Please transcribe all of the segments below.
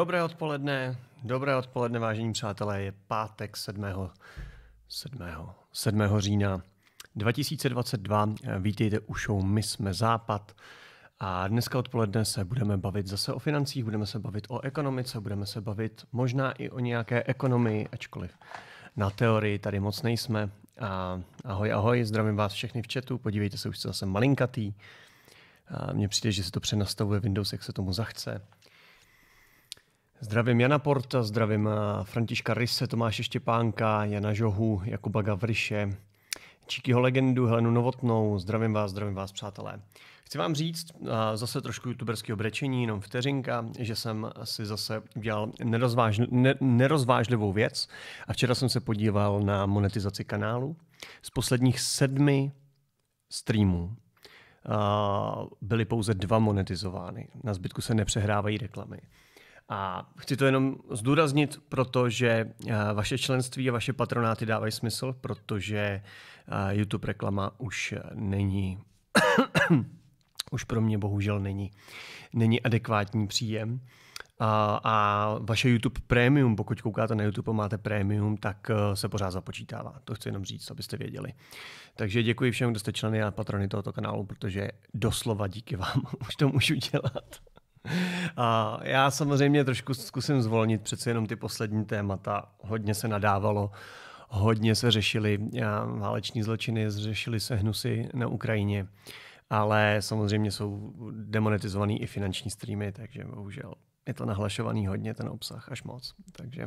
Dobré odpoledne, dobré odpoledne, vážení přátelé, je pátek 7. 7. 7. října 2022. Vítejte u show My jsme Západ. A dneska odpoledne se budeme bavit zase o financích, budeme se bavit o ekonomice, budeme se bavit možná i o nějaké ekonomii, ačkoliv na teorii tady moc nejsme. A ahoj, ahoj, zdravím vás všechny v chatu, podívejte se, už se zase malinkatý. mně přijde, že se to přenastavuje Windows, jak se tomu zachce. Zdravím Jana Porta, zdravím eh, Františka Rise, Tomáše Štěpánka, Jana Žohu, Jakuba Gavriše, Číkyho legendu Helenu Novotnou. Zdravím vás, zdravím vás, přátelé. Chci vám říct, eh, zase trošku youtuberského brečení, jenom vteřinka, že jsem si zase udělal nerozváž, ne, nerozvážlivou věc a včera jsem se podíval na monetizaci kanálu. Z posledních sedmi streamů eh, byly pouze dva monetizovány, na zbytku se nepřehrávají reklamy. A chci to jenom zdůraznit, protože eh, vaše členství a vaše patronáty dávají smysl, protože eh, YouTube reklama už není, už pro mě bohužel není, není adekvátní příjem. A, vaše YouTube Premium, pokud koukáte na YouTube a máte Premium, tak eh, se pořád započítává. To chci jenom říct, abyste věděli. Takže děkuji všem, kdo jste členy a patrony tohoto kanálu, protože doslova díky vám už to můžu dělat. A já samozřejmě trošku zkusím zvolnit přece jenom ty poslední témata. Hodně se nadávalo, hodně se řešily eh, váleční zločiny, řešily se hnusy na Ukrajině. Ale samozřejmě jsou demonetizovaný i finanční streamy, takže bohužel je to nahlašovaný hodně ten obsah, až moc. Takže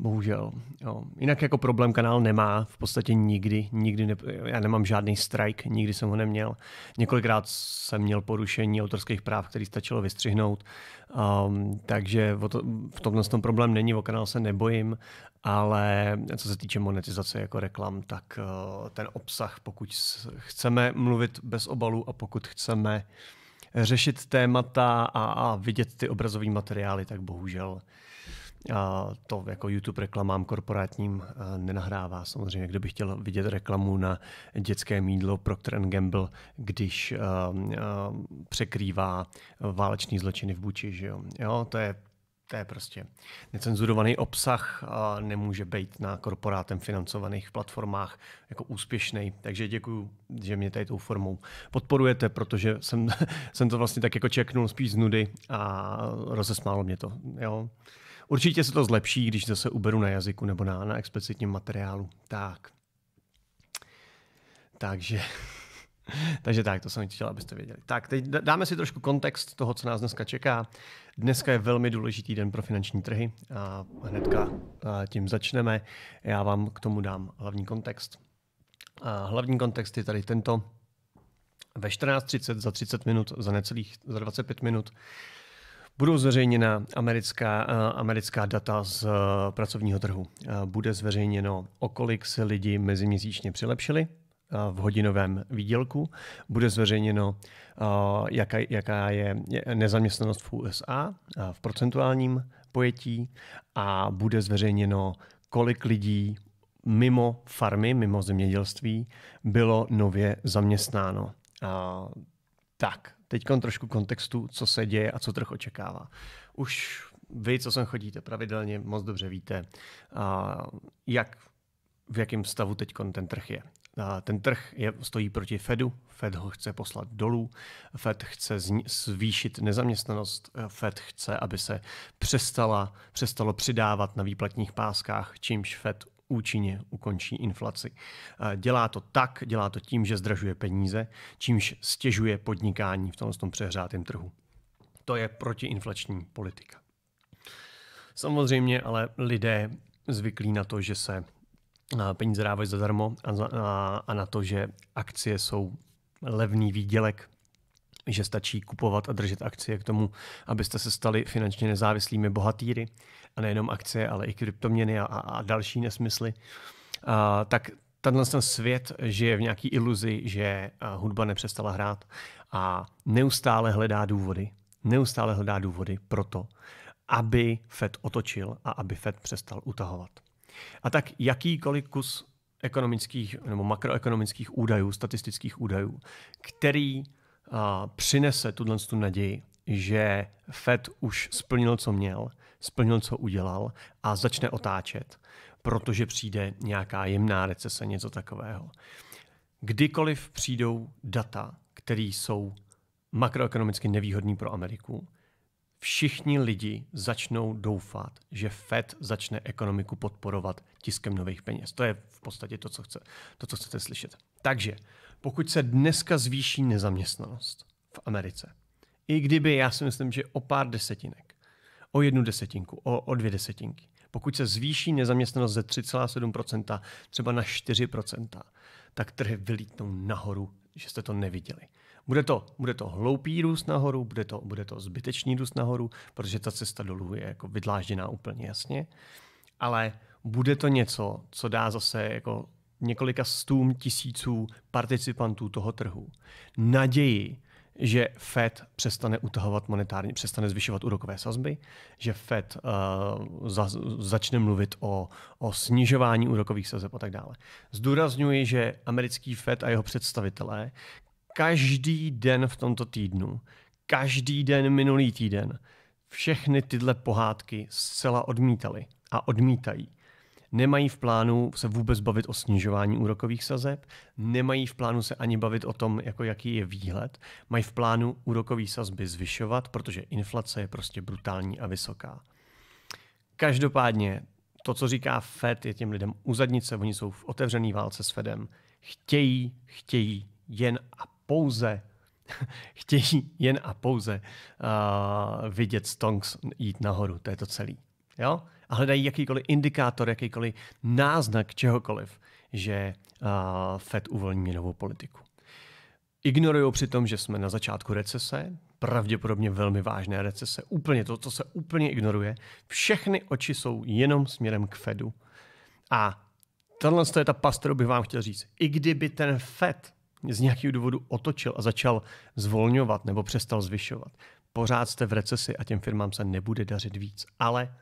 Bohužel. Jo. Jinak jako problém kanál nemá v podstatě nikdy. nikdy ne, já nemám žádný strike, nikdy jsem ho neměl. Několikrát jsem měl porušení autorských práv, který stačilo vystřihnout. Um, takže o to, v tomhle tom problém není, o kanál se nebojím, ale co se týče monetizace jako reklam, tak uh, ten obsah, pokud chceme mluvit bez obalu a pokud chceme řešit témata a, a vidět ty obrazové materiály, tak bohužel to jako YouTube reklamám korporátním eh, nenahrává. Samozřejmě, kdo by chtěl vidět reklamu na dětské mídlo Procter Gamble, když eh, eh, překrývá váleční zločiny v Buči, že jo? jo to je to je prostě necenzurovaný obsah a nemůže být na korporátem financovaných platformách jako úspěšný. Takže děkuji, že mě tady tou formou podporujete, protože jsem, jsem to vlastně tak jako čeknul spíš z nudy a rozesmálo mě to. Jo? Určitě se to zlepší, když zase uberu na jazyku nebo na, na explicitním materiálu. Tak. Takže Takže tak, to jsem chtěl, abyste věděli. Tak, teď dáme si trošku kontext toho, co nás dneska čeká. Dneska je velmi důležitý den pro finanční trhy a hnedka tím začneme. Já vám k tomu dám hlavní kontext. A hlavní kontext je tady tento. Ve 14.30 za 30 minut, za necelých, za 25 minut budou zveřejněna americká, americká data z e, pracovního trhu. Bude zveřejněno, o kolik se lidi meziměsíčně přilepšili – v hodinovém výdělku. Bude zveřejněno, jaká, jaká je nezaměstnanost v USA v procentuálním pojetí a bude zveřejněno, kolik lidí mimo farmy, mimo zemědělství bylo nově zaměstnáno. Tak, teď trošku kontextu, co se děje a co trh očekává. Už vy, co sem chodíte pravidelně, moc dobře víte, jak v jakém stavu teď ten trh je. Ten trh je, stojí proti Fedu, Fed ho chce poslat dolů, Fed chce zvýšit nezaměstnanost, Fed chce, aby se přestala, přestalo přidávat na výplatních páskách, čímž Fed účinně ukončí inflaci. Dělá to tak, dělá to tím, že zdražuje peníze, čímž stěžuje podnikání v tomto tom přehrátém trhu. To je protiinflační politika. Samozřejmě ale lidé zvyklí na to, že se peníze dávají zadarmo a, a, a na to, že akcie jsou levný výdělek, že stačí kupovat a držet akcie k tomu, abyste se stali finančně nezávislými bohatýry a nejenom akcie, ale i kryptoměny a, a další nesmysly, a, tak tenhle ten svět žije v nějaký iluzi, že hudba nepřestala hrát a neustále hledá důvody, neustále hledá důvody pro to, aby FED otočil a aby FED přestal utahovat. A tak jakýkoliv kus ekonomických nebo makroekonomických údajů, statistických údajů, který a, přinese tuhle tu naději, že Fed už splnil, co měl, splnil, co udělal a začne otáčet, protože přijde nějaká jemná recese, něco takového. Kdykoliv přijdou data, které jsou makroekonomicky nevýhodný pro Ameriku, všichni lidi začnou doufat, že Fed začne ekonomiku podporovat tiskem nových peněz. To je v podstatě to, co, chce, to, co chcete slyšet. Takže pokud se dneska zvýší nezaměstnanost v Americe, i kdyby, já si myslím, že o pár desetinek, o jednu desetinku, o, o dvě desetinky, pokud se zvýší nezaměstnanost ze 3,7% třeba na 4%, tak trhy vylítnou nahoru, že jste to neviděli. Bude to, bude to hloupý růst nahoru, bude to, bude to zbytečný růst nahoru, protože ta cesta dolů je jako vydlážděná úplně jasně, ale bude to něco, co dá zase jako několika stům tisíců participantů toho trhu naději, že Fed přestane utahovat monetární, přestane zvyšovat úrokové sazby, že Fed uh, za, začne mluvit o, o snižování úrokových sazeb a tak dále. Zdůrazňuji, že americký Fed a jeho představitelé, Každý den v tomto týdnu, každý den minulý týden, všechny tyhle pohádky zcela odmítali a odmítají. Nemají v plánu se vůbec bavit o snižování úrokových sazeb, nemají v plánu se ani bavit o tom, jako jaký je výhled, mají v plánu úrokové sazby zvyšovat, protože inflace je prostě brutální a vysoká. Každopádně to, co říká Fed, je těm lidem uzadnice, oni jsou v otevřený válce s Fedem. Chtějí, chtějí jen a pouze chtějí jen a pouze uh, vidět stonks jít nahoru. To je to celý, Jo? A hledají jakýkoliv indikátor, jakýkoliv náznak čehokoliv, že uh, FED uvolní měnovou politiku. Ignorují přitom, že jsme na začátku recese, pravděpodobně velmi vážné recese. Úplně to, co se úplně ignoruje. Všechny oči jsou jenom směrem k Fedu. A tohle je ta pas, bych vám chtěl říct. I kdyby ten Fed z nějakého důvodu otočil a začal zvolňovat nebo přestal zvyšovat. Pořád jste v recesi a těm firmám se nebude dařit víc. Ale,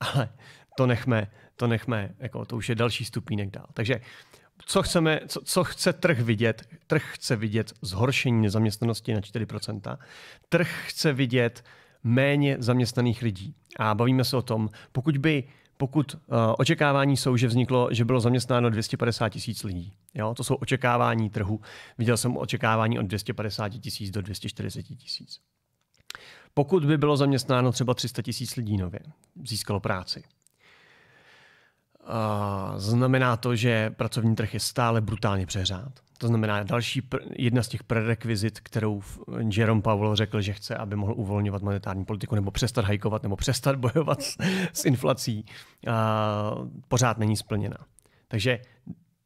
ale to nechme, to nechme, jako to už je další stupínek dál. Takže co, chceme, co, co chce trh vidět? Trh chce vidět zhoršení nezaměstnanosti na 4%. Trh chce vidět méně zaměstnaných lidí. A bavíme se o tom, pokud by pokud uh, očekávání jsou, že vzniklo, že bylo zaměstnáno 250 tisíc lidí. Jo? To jsou očekávání trhu. Viděl jsem očekávání od 250 tisíc do 240 tisíc. Pokud by bylo zaměstnáno třeba 300 tisíc lidí nově, získalo práci. Uh, znamená to, že pracovní trh je stále brutálně přehrát. To znamená další, jedna z těch prerekvizit, kterou Jerome Powell řekl, že chce, aby mohl uvolňovat monetární politiku nebo přestat hajkovat nebo přestat bojovat s, s inflací, a, pořád není splněna. Takže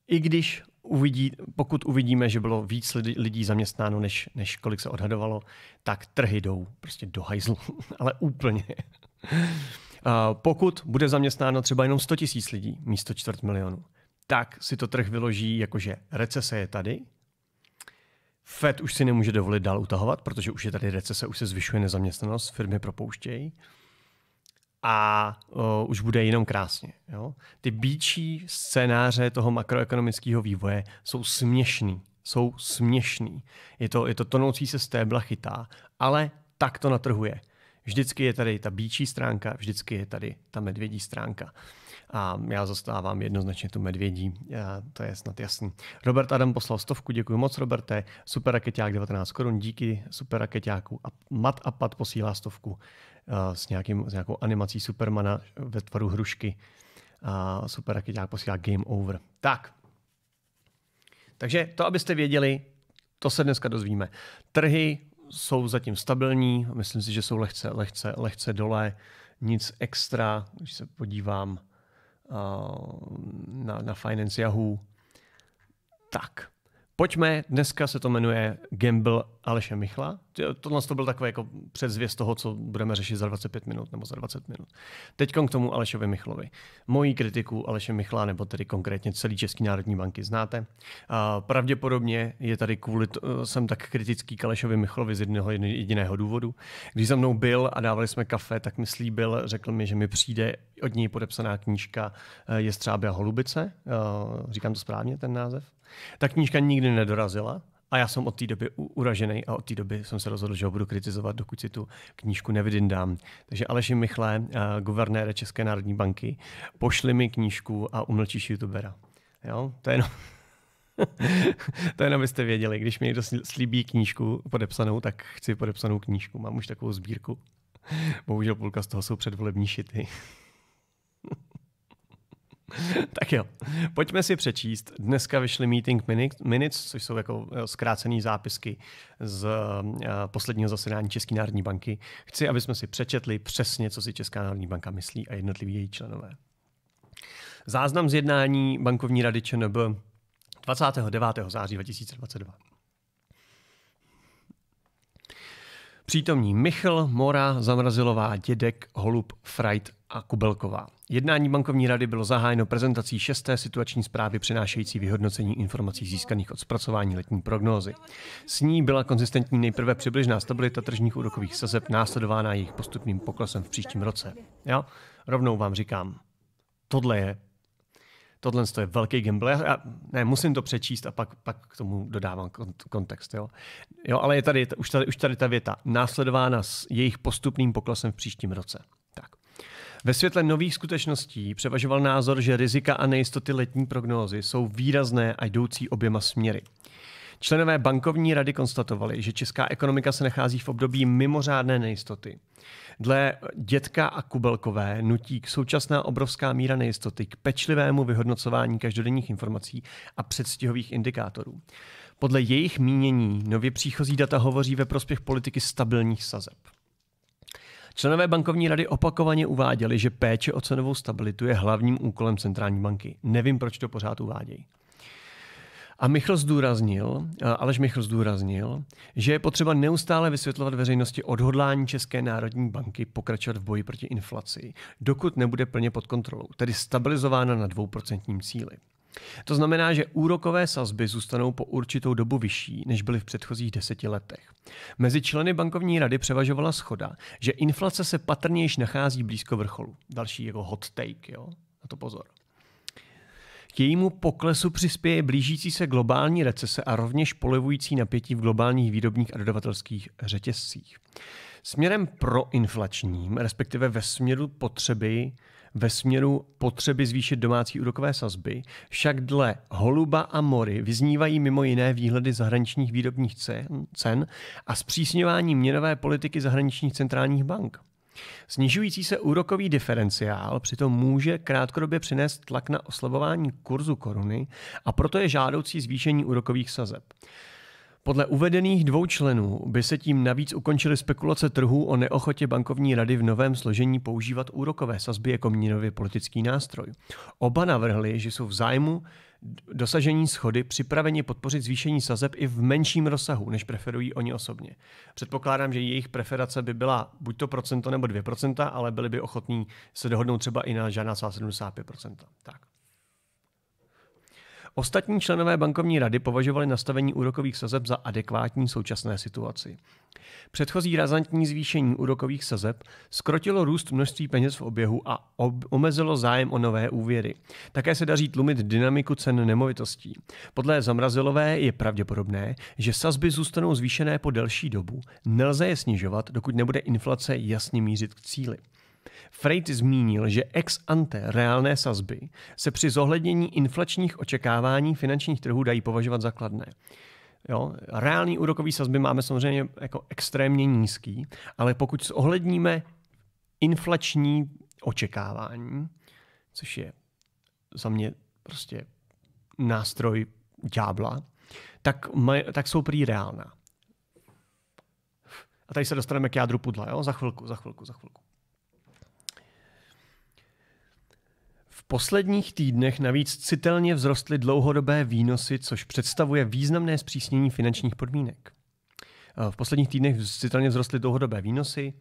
i když uvidí, pokud uvidíme, že bylo víc lidí zaměstnáno, než, než kolik se odhadovalo, tak trhy jdou prostě do hajzlu, ale úplně. A pokud bude zaměstnáno třeba jenom 100 tisíc lidí místo čtvrt milionu, tak si to trh vyloží, jakože recese je tady, Fed už si nemůže dovolit dál utahovat, protože už je tady recese, už se zvyšuje nezaměstnanost, firmy propouštějí a o, už bude jenom krásně. Jo? Ty býčí scénáře toho makroekonomického vývoje jsou směšný. Jsou směšný. Je to, je to tonoucí se stébla chytá, ale tak to natrhuje. Vždycky je tady ta býčí stránka, vždycky je tady ta medvědí stránka a já zastávám jednoznačně tu medvědí, to je snad jasný. Robert Adam poslal stovku, děkuji moc Roberte, super raketák 19 korun, díky super raketáku. A Mat a Pat posílá stovku eh, s, nějakým, s nějakou animací Supermana ve tvaru hrušky. A super raketák posílá Game Over. Tak, takže to, abyste věděli, to se dneska dozvíme. Trhy jsou zatím stabilní, myslím si, že jsou lehce, lehce, lehce dole, nic extra, když se podívám Eh, na, na Finance Yahoo. Tak, Pojďme, dneska se to jmenuje Gamble Aleše Michla. Tohle to byl takový jako předzvěst toho, co budeme řešit za 25 minut nebo za 20 minut. Teď k tomu Alešovi Michlovi. Mojí kritiku Aleše Michla, nebo tedy konkrétně celý Český národní banky znáte. A pravděpodobně je tady kvůli, to, jsem tak kritický k Alešovi Michlovi z jednoho jediného důvodu. Když za mnou byl a dávali jsme kafe, tak mi slíbil, řekl mi, že mi přijde od něj podepsaná knížka eh, a Holubice. Eh, říkám to správně, ten název? Ta knížka nikdy nedorazila a já jsem od té doby uražený a od té doby jsem se rozhodl, že ho budu kritizovat, dokud si tu knížku nevydindám. Takže Aleši Michle, eh, guvernére České národní banky, pošli mi knížku a umlčíš youtubera. Jo? To je jenom... to jenom abyste věděli, když mi někdo slíbí knížku podepsanou, tak chci podepsanou knížku. Mám už takovou sbírku. Bohužel půlka z toho jsou předvolební šity. tak jo, pojďme si přečíst. Dneska vyšly Meeting Minutes, což jsou jako eh, zkrácené zápisky z eh, posledního zasedání České národní banky. Chci, aby jsme si přečetli přesně, co si Česká národní banka myslí a jednotliví její členové. Záznam z jednání bankovní rady ČNB 29. září 2022. Přítomní Michl, Mora, Zamrazilová, Dědek, Holub, Freit, a Kubelková. Jednání bankovní rady bylo zahájeno prezentací šesté situační zprávy přinášející vyhodnocení informací získaných od zpracování letní prognózy. S ní byla konzistentní nejprve přibližná stabilita tržních úrokových sazeb, následována jejich postupným poklesem v příštím roce. Já rovnou vám říkám, tohle je tohle je velký gamble. Já, ne, musím to přečíst a pak, pak k tomu dodávám kontext. Jo, jo ale je tady, už tady, už tady ta věta, následována s jejich postupným poklesem v příštím roce. Ve světle nových skutečností převažoval názor, že rizika a nejistoty letní prognózy jsou výrazné a jdoucí oběma směry. Členové bankovní rady konstatovali, že česká ekonomika se nachází v období mimořádné nejistoty. Dle Dětka a Kubelkové nutí k současná obrovská míra nejistoty k pečlivému vyhodnocování každodenních informací a předstihových indikátorů. Podle jejich mínění nově příchozí data hovoří ve prospěch politiky stabilních sazeb. Členové bankovní rady opakovaně uváděli, že péče o cenovou stabilitu je hlavním úkolem centrální banky. Nevím, proč to pořád uvádějí. A Michl zdůraznil, Aleš Michl zdůraznil, že je potřeba neustále vysvětlovat veřejnosti odhodlání České národní banky pokračovat v boji proti inflaci, dokud nebude plně pod kontrolou, tedy stabilizována na dvouprocentním cíli. To znamená, že úrokové sazby zůstanou po určitou dobu vyšší, než byly v předchozích deseti letech. Mezi členy bankovní rady převažovala schoda, že inflace se patrně již nachází blízko vrcholu. Další jako hot take, jo? Na to pozor. K jejímu poklesu přispěje blížící se globální recese a rovněž polevující napětí v globálních výrobních a dodavatelských řetězcích. Směrem proinflačním, respektive ve směru potřeby ve směru potřeby zvýšit domácí úrokové sazby, však dle Holuba a Mory vyznívají mimo jiné výhledy zahraničních výrobních cen a zpřísňování měnové politiky zahraničních centrálních bank. Snižující se úrokový diferenciál přitom může krátkodobě přinést tlak na oslabování kurzu koruny a proto je žádoucí zvýšení úrokových sazeb. Podle uvedených dvou členů by se tím navíc ukončily spekulace trhů o neochotě bankovní rady v novém složení používat úrokové sazby jako měnově politický nástroj. Oba navrhli, že jsou v zájmu dosažení schody připraveni podpořit zvýšení sazeb i v menším rozsahu, než preferují oni osobně. Předpokládám, že jejich preferace by byla buď to procento nebo 2%, ale byli by ochotní se dohodnout třeba i na žádná 75%. Tak. Ostatní členové bankovní rady považovali nastavení úrokových sazeb za adekvátní současné situaci. Předchozí razantní zvýšení úrokových sazeb skrotilo růst množství peněz v oběhu a ob- omezilo zájem o nové úvěry. Také se daří tlumit dynamiku cen nemovitostí. Podle Zamrazilové je pravděpodobné, že sazby zůstanou zvýšené po delší dobu. Nelze je snižovat, dokud nebude inflace jasně mířit k cíli. Freight zmínil, že ex ante reálné sazby se při zohlednění inflačních očekávání finančních trhů dají považovat za kladné. Jo? Reální úrokový sazby máme samozřejmě jako extrémně nízký, ale pokud zohledníme inflační očekávání, což je za mě prostě nástroj ďábla, tak, tak jsou prý reálná. A tady se dostaneme k jádru pudla, jo? Za chvilku, za chvilku, za chvilku. posledních týdnech navíc citelně vzrostly dlouhodobé výnosy, což představuje významné zpřísnění finančních podmínek. V posledních týdnech citelně vzrostly dlouhodobé výnosy,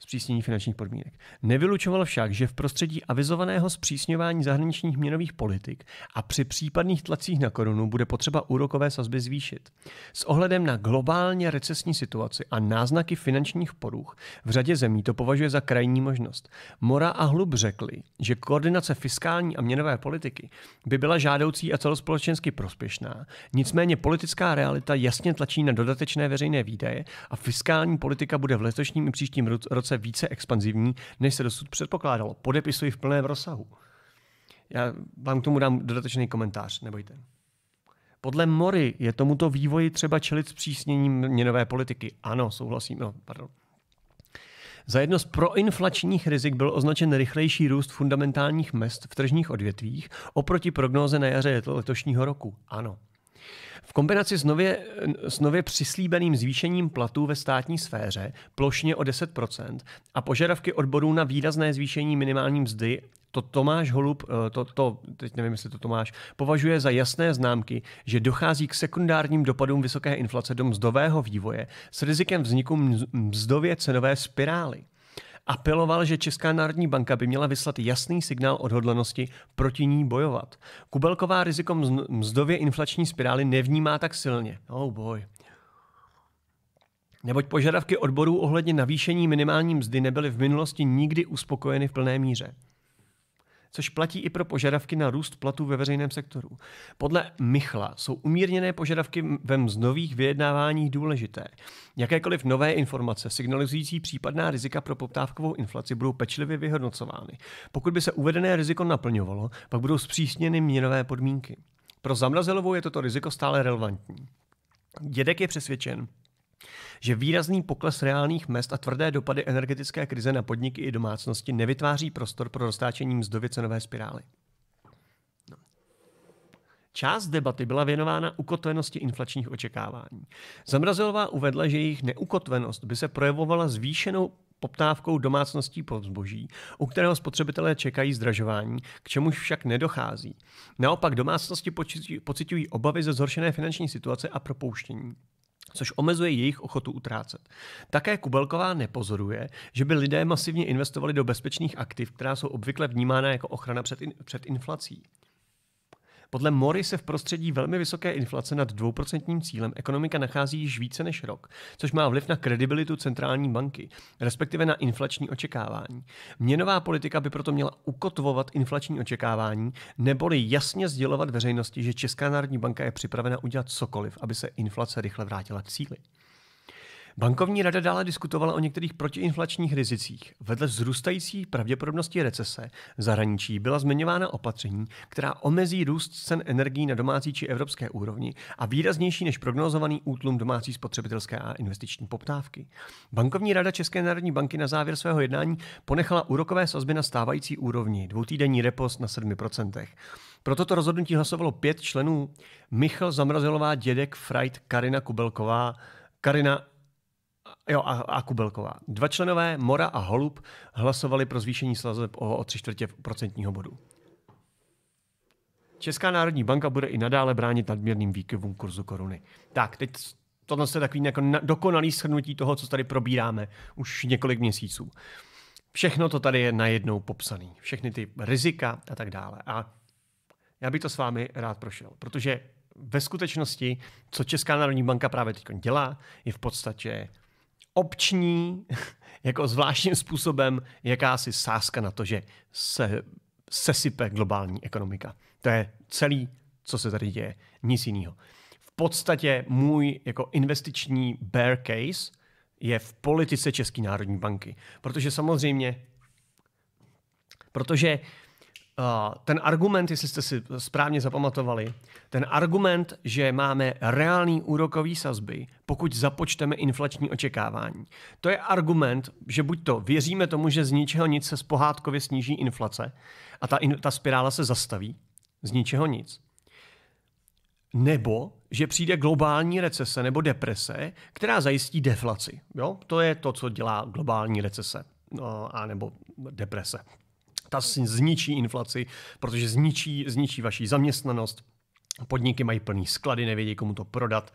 zpřísnění finančních podmínek. Nevylučoval však, že v prostředí avizovaného zpřísňování zahraničních měnových politik a při případných tlacích na korunu bude potřeba úrokové sazby zvýšit. S ohledem na globálně recesní situaci a náznaky finančních poruch v řadě zemí to považuje za krajní možnost. Mora a Hlub řekli, že koordinace fiskální a měnové politiky by byla žádoucí a celospolečensky prospěšná, nicméně politická realita jasně tlačí na dodatečné veřejné výdaje a fiskální politika bude v letošním i příštím roce roce více expanzivní, než se dosud předpokládalo. Podepisuji v plném rozsahu. Já vám k tomu dám dodatečný komentář, nebojte. Podle Mory je tomuto vývoji třeba čelit přísněním měnové politiky. Ano, souhlasím. No, pardon. Za jedno z proinflačních rizik byl označen rychlejší růst fundamentálních mest v tržních odvětvích oproti prognóze na jaře letošního roku. Ano. V kombinaci s nově, s nově přislíbeným zvýšením platů ve státní sféře plošně o 10% a požadavky odborů na výrazné zvýšení minimální mzdy to Tomáš Holub, eh, to, to, teď nevím, jestli to Tomáš, považuje za jasné známky, že dochází k sekundárním dopadům vysoké inflace do mzdového vývoje s rizikem vzniku mzdově cenové spirály apeloval, že Česká národní banka by měla vyslat jasný signál odhodlanosti proti ní bojovat. Kubelková riziko mzdově inflační spirály nevnímá tak silně. Oh boy. Neboť požadavky odborů ohledně navýšení minimální mzdy nebyly v minulosti nikdy uspokojeny v plné míře což platí i pro požadavky na růst platů ve veřejném sektoru. Podle Michla jsou umírněné požadavky ve mzdových vyjednáváních důležité. Jakékoliv nové informace signalizující případná rizika pro poptávkovou inflaci budou pečlivě vyhodnocovány. Pokud by se uvedené riziko naplňovalo, pak budou zpřísněny měnové podmínky. Pro zamrazelovou je toto riziko stále relevantní. Dědek je přesvědčen, že výrazný pokles reálných mest a tvrdé dopady energetické krize na podniky i domácnosti nevytváří prostor pro roztáčení mzdově cenové spirály. No. Část debaty byla věnována ukotvenosti inflačních očekávání. Zamrazilová uvedla, že jejich neukotvenost by se projevovala zvýšenou poptávkou domácností po zboží, u kterého spotřebitelé čekají zdražování, k čemuž však nedochází. Naopak domácnosti pocitují obavy ze zhoršené finanční situace a propouštění což omezuje jejich ochotu utrácet. Také Kubelková nepozoruje, že by lidé masivně investovali do bezpečných aktiv, která jsou obvykle vnímána jako ochrana před, in, před inflací. Podle Mori se v prostředí velmi vysoké inflace nad 2% cílem ekonomika nachází již více než rok, což má vliv na kredibilitu centrální banky, respektive na inflační očekávání. Měnová politika by proto měla ukotvovat inflační očekávání, neboli jasně sdělovat veřejnosti, že Česká národní banka je připravena udělat cokoliv, aby se inflace rychle vrátila k cíli. Bankovní rada dále diskutovala o některých protiinflačních rizicích. Vedle vzrůstající pravděpodobnosti recese v zahraničí byla zmiňována opatření, která omezí růst cen energií na domácí či evropské úrovni a výraznější než prognozovaný útlum domácí spotřebitelské a investiční poptávky. Bankovní rada České národní banky na závěr svého jednání ponechala úrokové sazby na stávající úrovni, dvoutýdenní repost na 7%. Pro toto rozhodnutí hlasovalo pět členů Michal Zamrazilová, Dědek, Freit, Karina Kubelková, Karina Jo, a, a Kubelková. Dva členové, Mora a Holub, hlasovali pro zvýšení sazeb o, o tři čtvrtě procentního bodu. Česká národní banka bude i nadále bránit nadměrným výkyvům kurzu koruny. Tak, teď tohle je takový jako dokonalý shrnutí toho, co tady probíráme už několik měsíců. Všechno to tady je najednou popsaný. Všechny ty rizika a tak dále. A já bych to s vámi rád prošel, protože ve skutečnosti, co Česká národní banka právě teď dělá, je v podstatě opční, jako zvláštním způsobem, jakási sázka na to, že se sesype globální ekonomika. To je celý, co se tady děje, nic jiného. V podstatě můj jako investiční bear case je v politice České národní banky, protože samozřejmě, protože Eh, ten argument, jestli jste si správně zapamatovali, ten argument, že máme reální úrokový sazby, pokud započteme inflační očekávání. To je argument, že buď to věříme tomu, že z ničeho nic se pohádkově sníží inflace a ta, in, ta spirála se zastaví, z ničeho nic. Nebo že přijde globální recese nebo deprese, která zajistí deflaci. Jo? To je to, co dělá globální recese eh, a nebo deprese ta zničí inflaci, protože zničí, zničí vaši zaměstnanost, podniky mají plný sklady, nevědí, komu to prodat.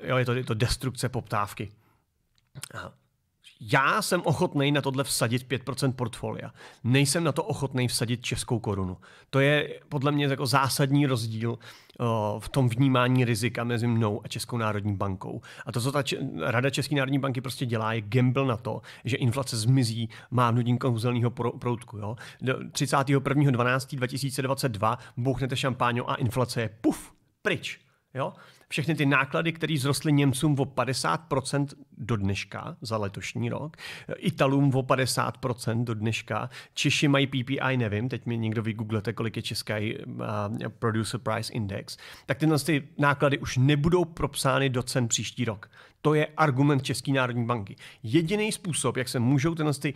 Eh, jo, je, to, je to destrukce poptávky. Aha já jsem ochotný na tohle vsadit 5% portfolia. Nejsem na to ochotný vsadit českou korunu. To je podle mě jako zásadní rozdíl eh, v tom vnímání rizika mezi mnou a Českou národní bankou. A to, co ta Rada České národní banky prostě dělá, je gamble na to, že inflace zmizí má mávnutím kouzelného proutku. Jo? 31.12.2022 bouchnete šampáňo a inflace je puf, pryč. Jo? všechny ty náklady, které zrostly Němcům o 50% do dneška za letošní rok, Italům o 50% do dneška, Češi mají PPI, nevím, teď mi někdo vygooglete, kolik je český uh, Producer Price Index, tak tyhle ty náklady už nebudou propsány do cen příští rok. To je argument České národní banky. Jediný způsob, jak se můžou tyhle ty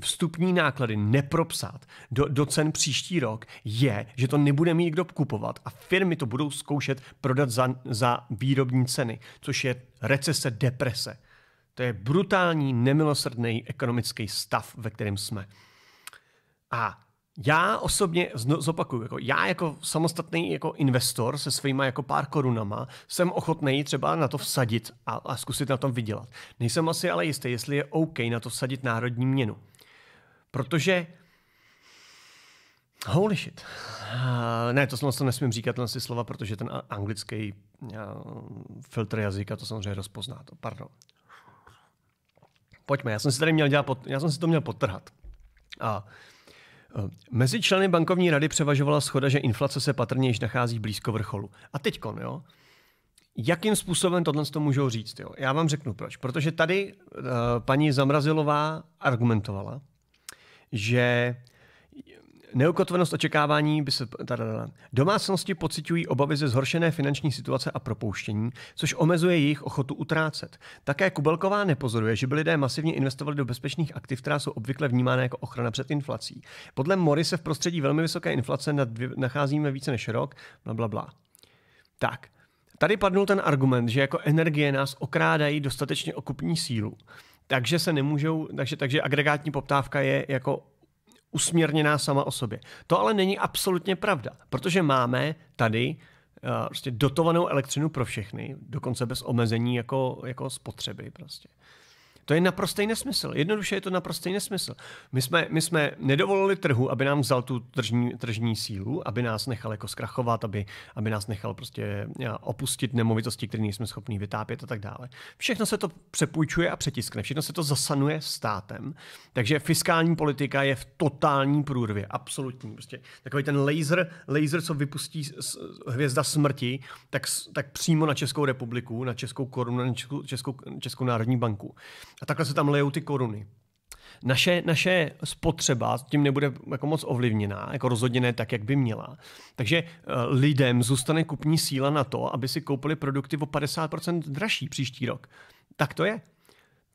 vstupní náklady nepropsat do, do cen příští rok, je, že to nebude mít kdo kupovat a firmy to budou zkoušet prodat za, za výrobní ceny, což je recese, deprese. To je brutální, nemilosrdný ekonomický stav, ve kterém jsme. A já osobně zopakuju, jako já jako samostatný jako investor se svýma jako pár korunama jsem ochotný třeba na to vsadit a, a zkusit na tom vydělat. Nejsem asi ale jistý, jestli je OK na to vsadit národní měnu. Protože Holy shit. Ah, ne, to slovo nesmím říkat, na si slova, protože ten anglický filtr jazyka to samozřejmě rozpozná. To, pardon. Pojďme, já jsem si tady měl dělat, já jsem si to měl potrhat. A uh, Eh, mezi členy bankovní rady převažovala schoda, že inflace se patrně již nachází blízko vrcholu. A teďkon, jo? Jakým způsobem tohle to můžou říct? Jo? Já vám řeknu proč. Protože tady uh, paní Zamrazilová argumentovala, že Neukotvenost očekávání by se... Tadadada. Domácnosti pociťují obavy ze zhoršené finanční situace a propouštění, což omezuje jejich ochotu utrácet. Také Kubelková nepozoruje, že by lidé masivně investovali do bezpečných aktiv, která jsou obvykle vnímána jako ochrana před inflací. Podle Mori se v prostředí velmi vysoké inflace nadvě... nacházíme více než rok, bla, bla, bla. Tak, tady padnul ten argument, že jako energie nás okrádají dostatečně o kupní sílu. Takže se nemůžou, takže, takže agregátní poptávka je jako usměrněná sama o sobě. To ale není absolutně pravda, protože máme tady uh, prostě dotovanou elektřinu pro všechny, dokonce bez omezení jako, jako spotřeby prostě. Uh, to je naprostý nesmysl. Jednoduše je to naprostý nesmysl. My jsme, my jsme nedovolili trhu, aby nám vzal tu tržní, tržní sílu, aby nás nechal jako zkrachovat, aby, aby nás nechal prostě eh, opustit nemovitosti, které nejsme schopni vytápět a tak dále. Všechno se to přepůjčuje a přetiskne, všechno se to zasanuje státem. Takže fiskální politika je v totální průrvě, absolutní. Prostě takový ten laser, laser co vypustí hvězda smrti, tak, tak přímo na Českou republiku, na Českou korunu, na Českou, Českou, Českou národní banku. A takhle se tam lejou ty koruny. Naše, naše spotřeba tím nebude jako moc ovlivněná, jako rozhodně ne tak, jak by měla. Takže eh, lidem zůstane kupní síla na to, aby si koupili produkty o 50% dražší příští rok. Tak to je.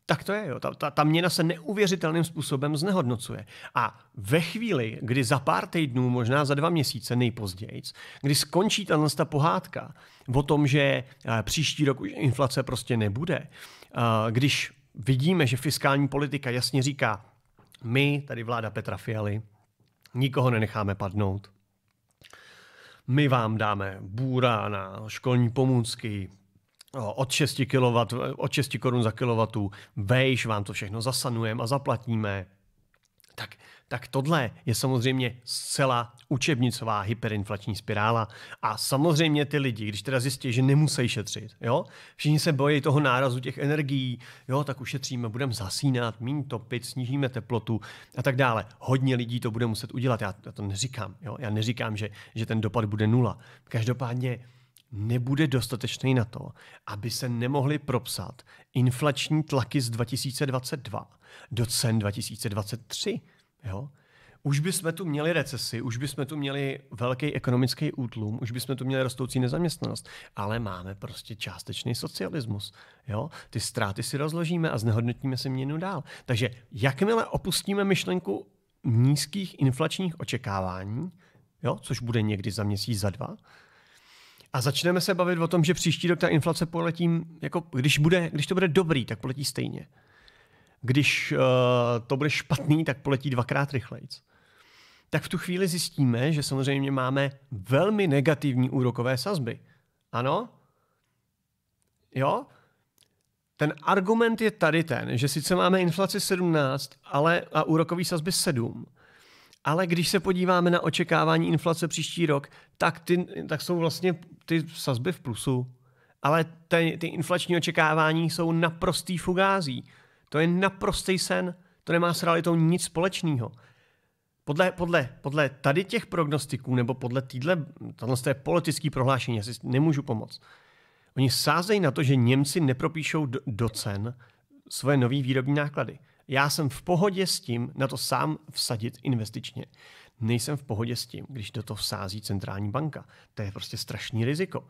Tak to je, jo. Ta, ta, ta měna se neuvěřitelným způsobem znehodnocuje. A ve chvíli, kdy za pár týdnů, možná za dva měsíce nejpozději, kdy skončí ta pohádka o tom, že eh, příští rok už inflace prostě nebude, eh, když vidíme, že fiskální politika jasně říká, my, tady vláda Petra Fialy, nikoho nenecháme padnout. My vám dáme bůra na školní pomůcky, od 6, kW, od 6 korun za kilovatu, vejš, vám to všechno zasanujeme a zaplatíme. Tak tak tohle je samozřejmě zcela učebnicová hyperinflační spirála. A samozřejmě ty lidi, když teda zjistí, že nemusí šetřit, jo, všichni se bojí toho nárazu těch energií, jo, tak ušetříme, budeme zasínat, méně topit, snížíme teplotu a tak dále. Hodně lidí to bude muset udělat, já, já to neříkám, jo, já neříkám, že, že ten dopad bude nula. Každopádně nebude dostatečný na to, aby se nemohli propsat inflační tlaky z 2022 do cen 2023. Jo? Už bychom tu měli recesi, už bychom tu měli velký ekonomický útlum, už bychom tu měli rostoucí nezaměstnanost, ale máme prostě částečný socialismus. Jo? Ty ztráty si rozložíme a znehodnotíme si měnu dál. Takže jakmile opustíme myšlenku nízkých inflačních očekávání, jo? což bude někdy za měsíc, za dva, a začneme se bavit o tom, že příští rok ta inflace poletí, jako když, bude, když to bude dobrý, tak poletí stejně když uh, to bude špatný, tak poletí dvakrát rychlejc. Tak v tu chvíli zjistíme, že samozřejmě máme velmi negativní úrokové sazby. Ano? Jo? Ten argument je tady ten, že sice máme inflaci 17 ale, a úrokový sazby 7, ale když se podíváme na očekávání inflace příští rok, tak, ty, tak jsou vlastně ty sazby v plusu. Ale ty, ty inflační očekávání jsou naprostý fugází. To je naprostý sen, to nemá s realitou nic společného. Podle, podle, podle tady těch prognostiků nebo podle týdle, tohle je politické prohlášení, já si nemůžu pomoct. Oni sázejí na to, že Němci nepropíšou do, do cen svoje nové výrobní náklady. Já jsem v pohodě s tím na to sám vsadit investičně. Nejsem v pohodě s tím, když do toho vsází centrální banka. To je prostě strašný riziko.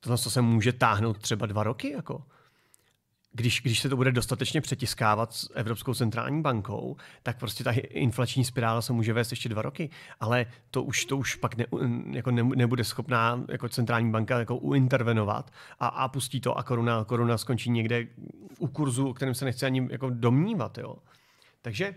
co se může táhnout třeba dva roky. Jako když, když se to bude dostatečně přetiskávat s Evropskou centrální bankou, tak prostě ta inflační spirála se může vést ještě dva roky, ale to už to už pak ne, jako ne, nebude schopná jako centrální banka jako uintervenovat a, a pustí to a koruna, koruna skončí někde u kurzu, o kterém se nechce ani jako domnívat. Jo. Takže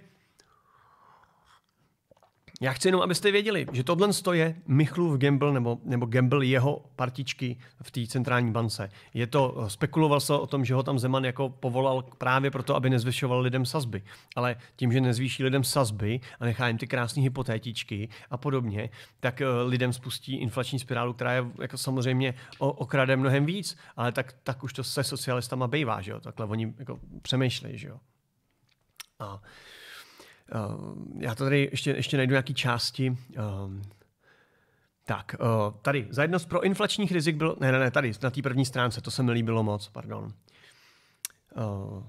já chci jenom, abyste věděli, že tohle je Michlův Gamble nebo, nebo Gamble jeho partičky v té centrální bance. Je to, spekuloval se o tom, že ho tam Zeman jako povolal právě proto, aby nezvyšoval lidem sazby. Ale tím, že nezvýší lidem sazby a nechá jim ty krásné hypotétičky a podobně, tak eh, lidem spustí inflační spirálu, která je jako samozřejmě okrade mnohem víc, ale tak, tak už to se socialistama bývá, že jo? Takhle oni jako přemýšlejí, že jo? A Ehm, já to tady ještě, ještě najdu nějaký části. Ehm, tak, eh, tady, zajednost pro inflačních rizik byl, ne, ne, ne, tady, na té první stránce, to se mi líbilo moc, pardon. Ehm,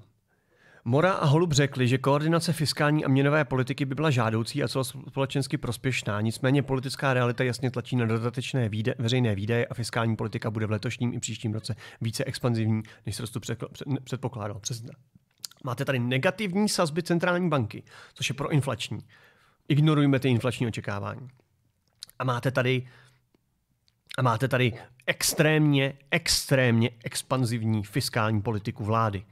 Mora a Holub řekli, že koordinace fiskální a měnové politiky by byla žádoucí a společensky prospěšná, nicméně politická realita jasně tlačí na dodatečné výde, veřejné výdaje a fiskální politika bude v letošním i příštím roce více expanzivní, než se rostu předpokládal. Přesně, Máte tady negativní sazby centrální banky, což je pro inflační. Ignorujme ty inflační očekávání. A máte tady a máte tady extrémně, extrémně expanzivní fiskální politiku vlády.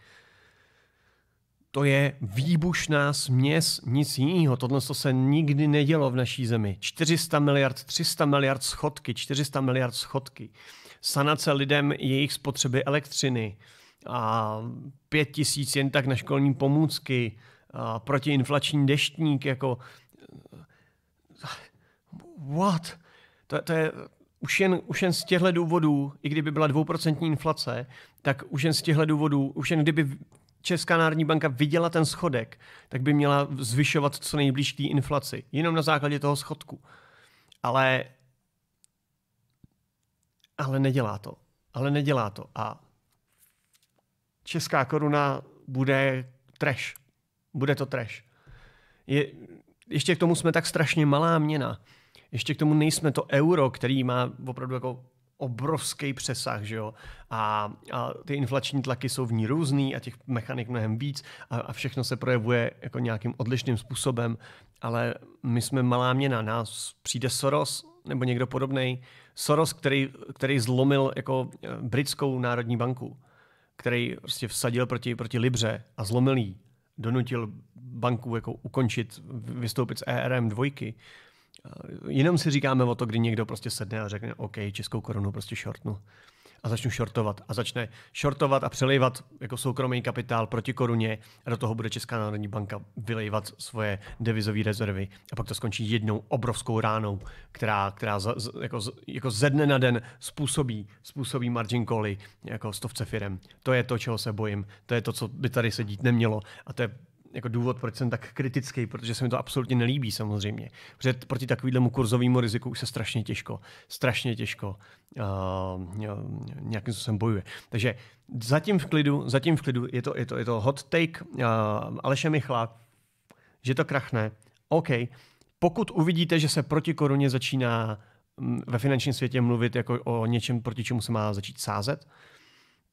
To je výbušná směs nic jiného. Tohle to se nikdy nedělo v naší zemi. 400 miliard, 300 miliard schodky, 400 miliard schodky. Sanace lidem jejich spotřeby elektřiny, a pět tisíc jen tak na školní pomůcky, a protiinflační deštník, jako what? To, to je už jen, už jen z těchto důvodů, i kdyby byla dvouprocentní inflace, tak už jen z těchto důvodů, už jen kdyby Česká národní banka viděla ten schodek, tak by měla zvyšovat co nejblíž té inflaci, jenom na základě toho schodku. Ale ale nedělá to. Ale nedělá to. A česká koruna bude trash. Bude to trash. Je, ještě k tomu jsme tak strašně malá měna. Ještě k tomu nejsme to euro, který má opravdu jako obrovský přesah, že jo? A, a ty inflační tlaky jsou v ní různý a těch mechanik mnohem víc a, a všechno se projevuje jako nějakým odlišným způsobem, ale my jsme malá měna, nás přijde Soros nebo někdo podobný, Soros, který, který zlomil jako eh, britskou národní banku který prostě vsadil proti, proti Libře a zlomil jí, donutil banku jako ukončit, vystoupit z ERM dvojky. Jenom si říkáme o to, kdy někdo prostě sedne a řekne, OK, českou korunu prostě shortnu a začnu shortovat a začne shortovat a přelejvat jako soukromý kapitál proti koruně a do toho bude Česká národní banka vylejvat svoje devizové rezervy a pak to skončí jednou obrovskou ránou, která, která za, z, jako, z, jako ze dne na den způsobí, způsobí margin cally jako stovce firem. To je to, čeho se bojím. To je to, co by tady sedít nemělo a to je jako důvod, proč jsem tak kritický, protože se mi to absolutně nelíbí samozřejmě. Protože proti takovému kurzovému riziku už se strašně těžko, strašně těžko uh, nějakým způsobem bojuje. Takže zatím v klidu, zatím v klidu, je to, je to, je to hot take uh, Aleše Michla, že to krachne, OK, pokud uvidíte, že se proti koruně začíná mm, ve finančním světě mluvit jako o něčem, proti čemu se má začít sázet, uh,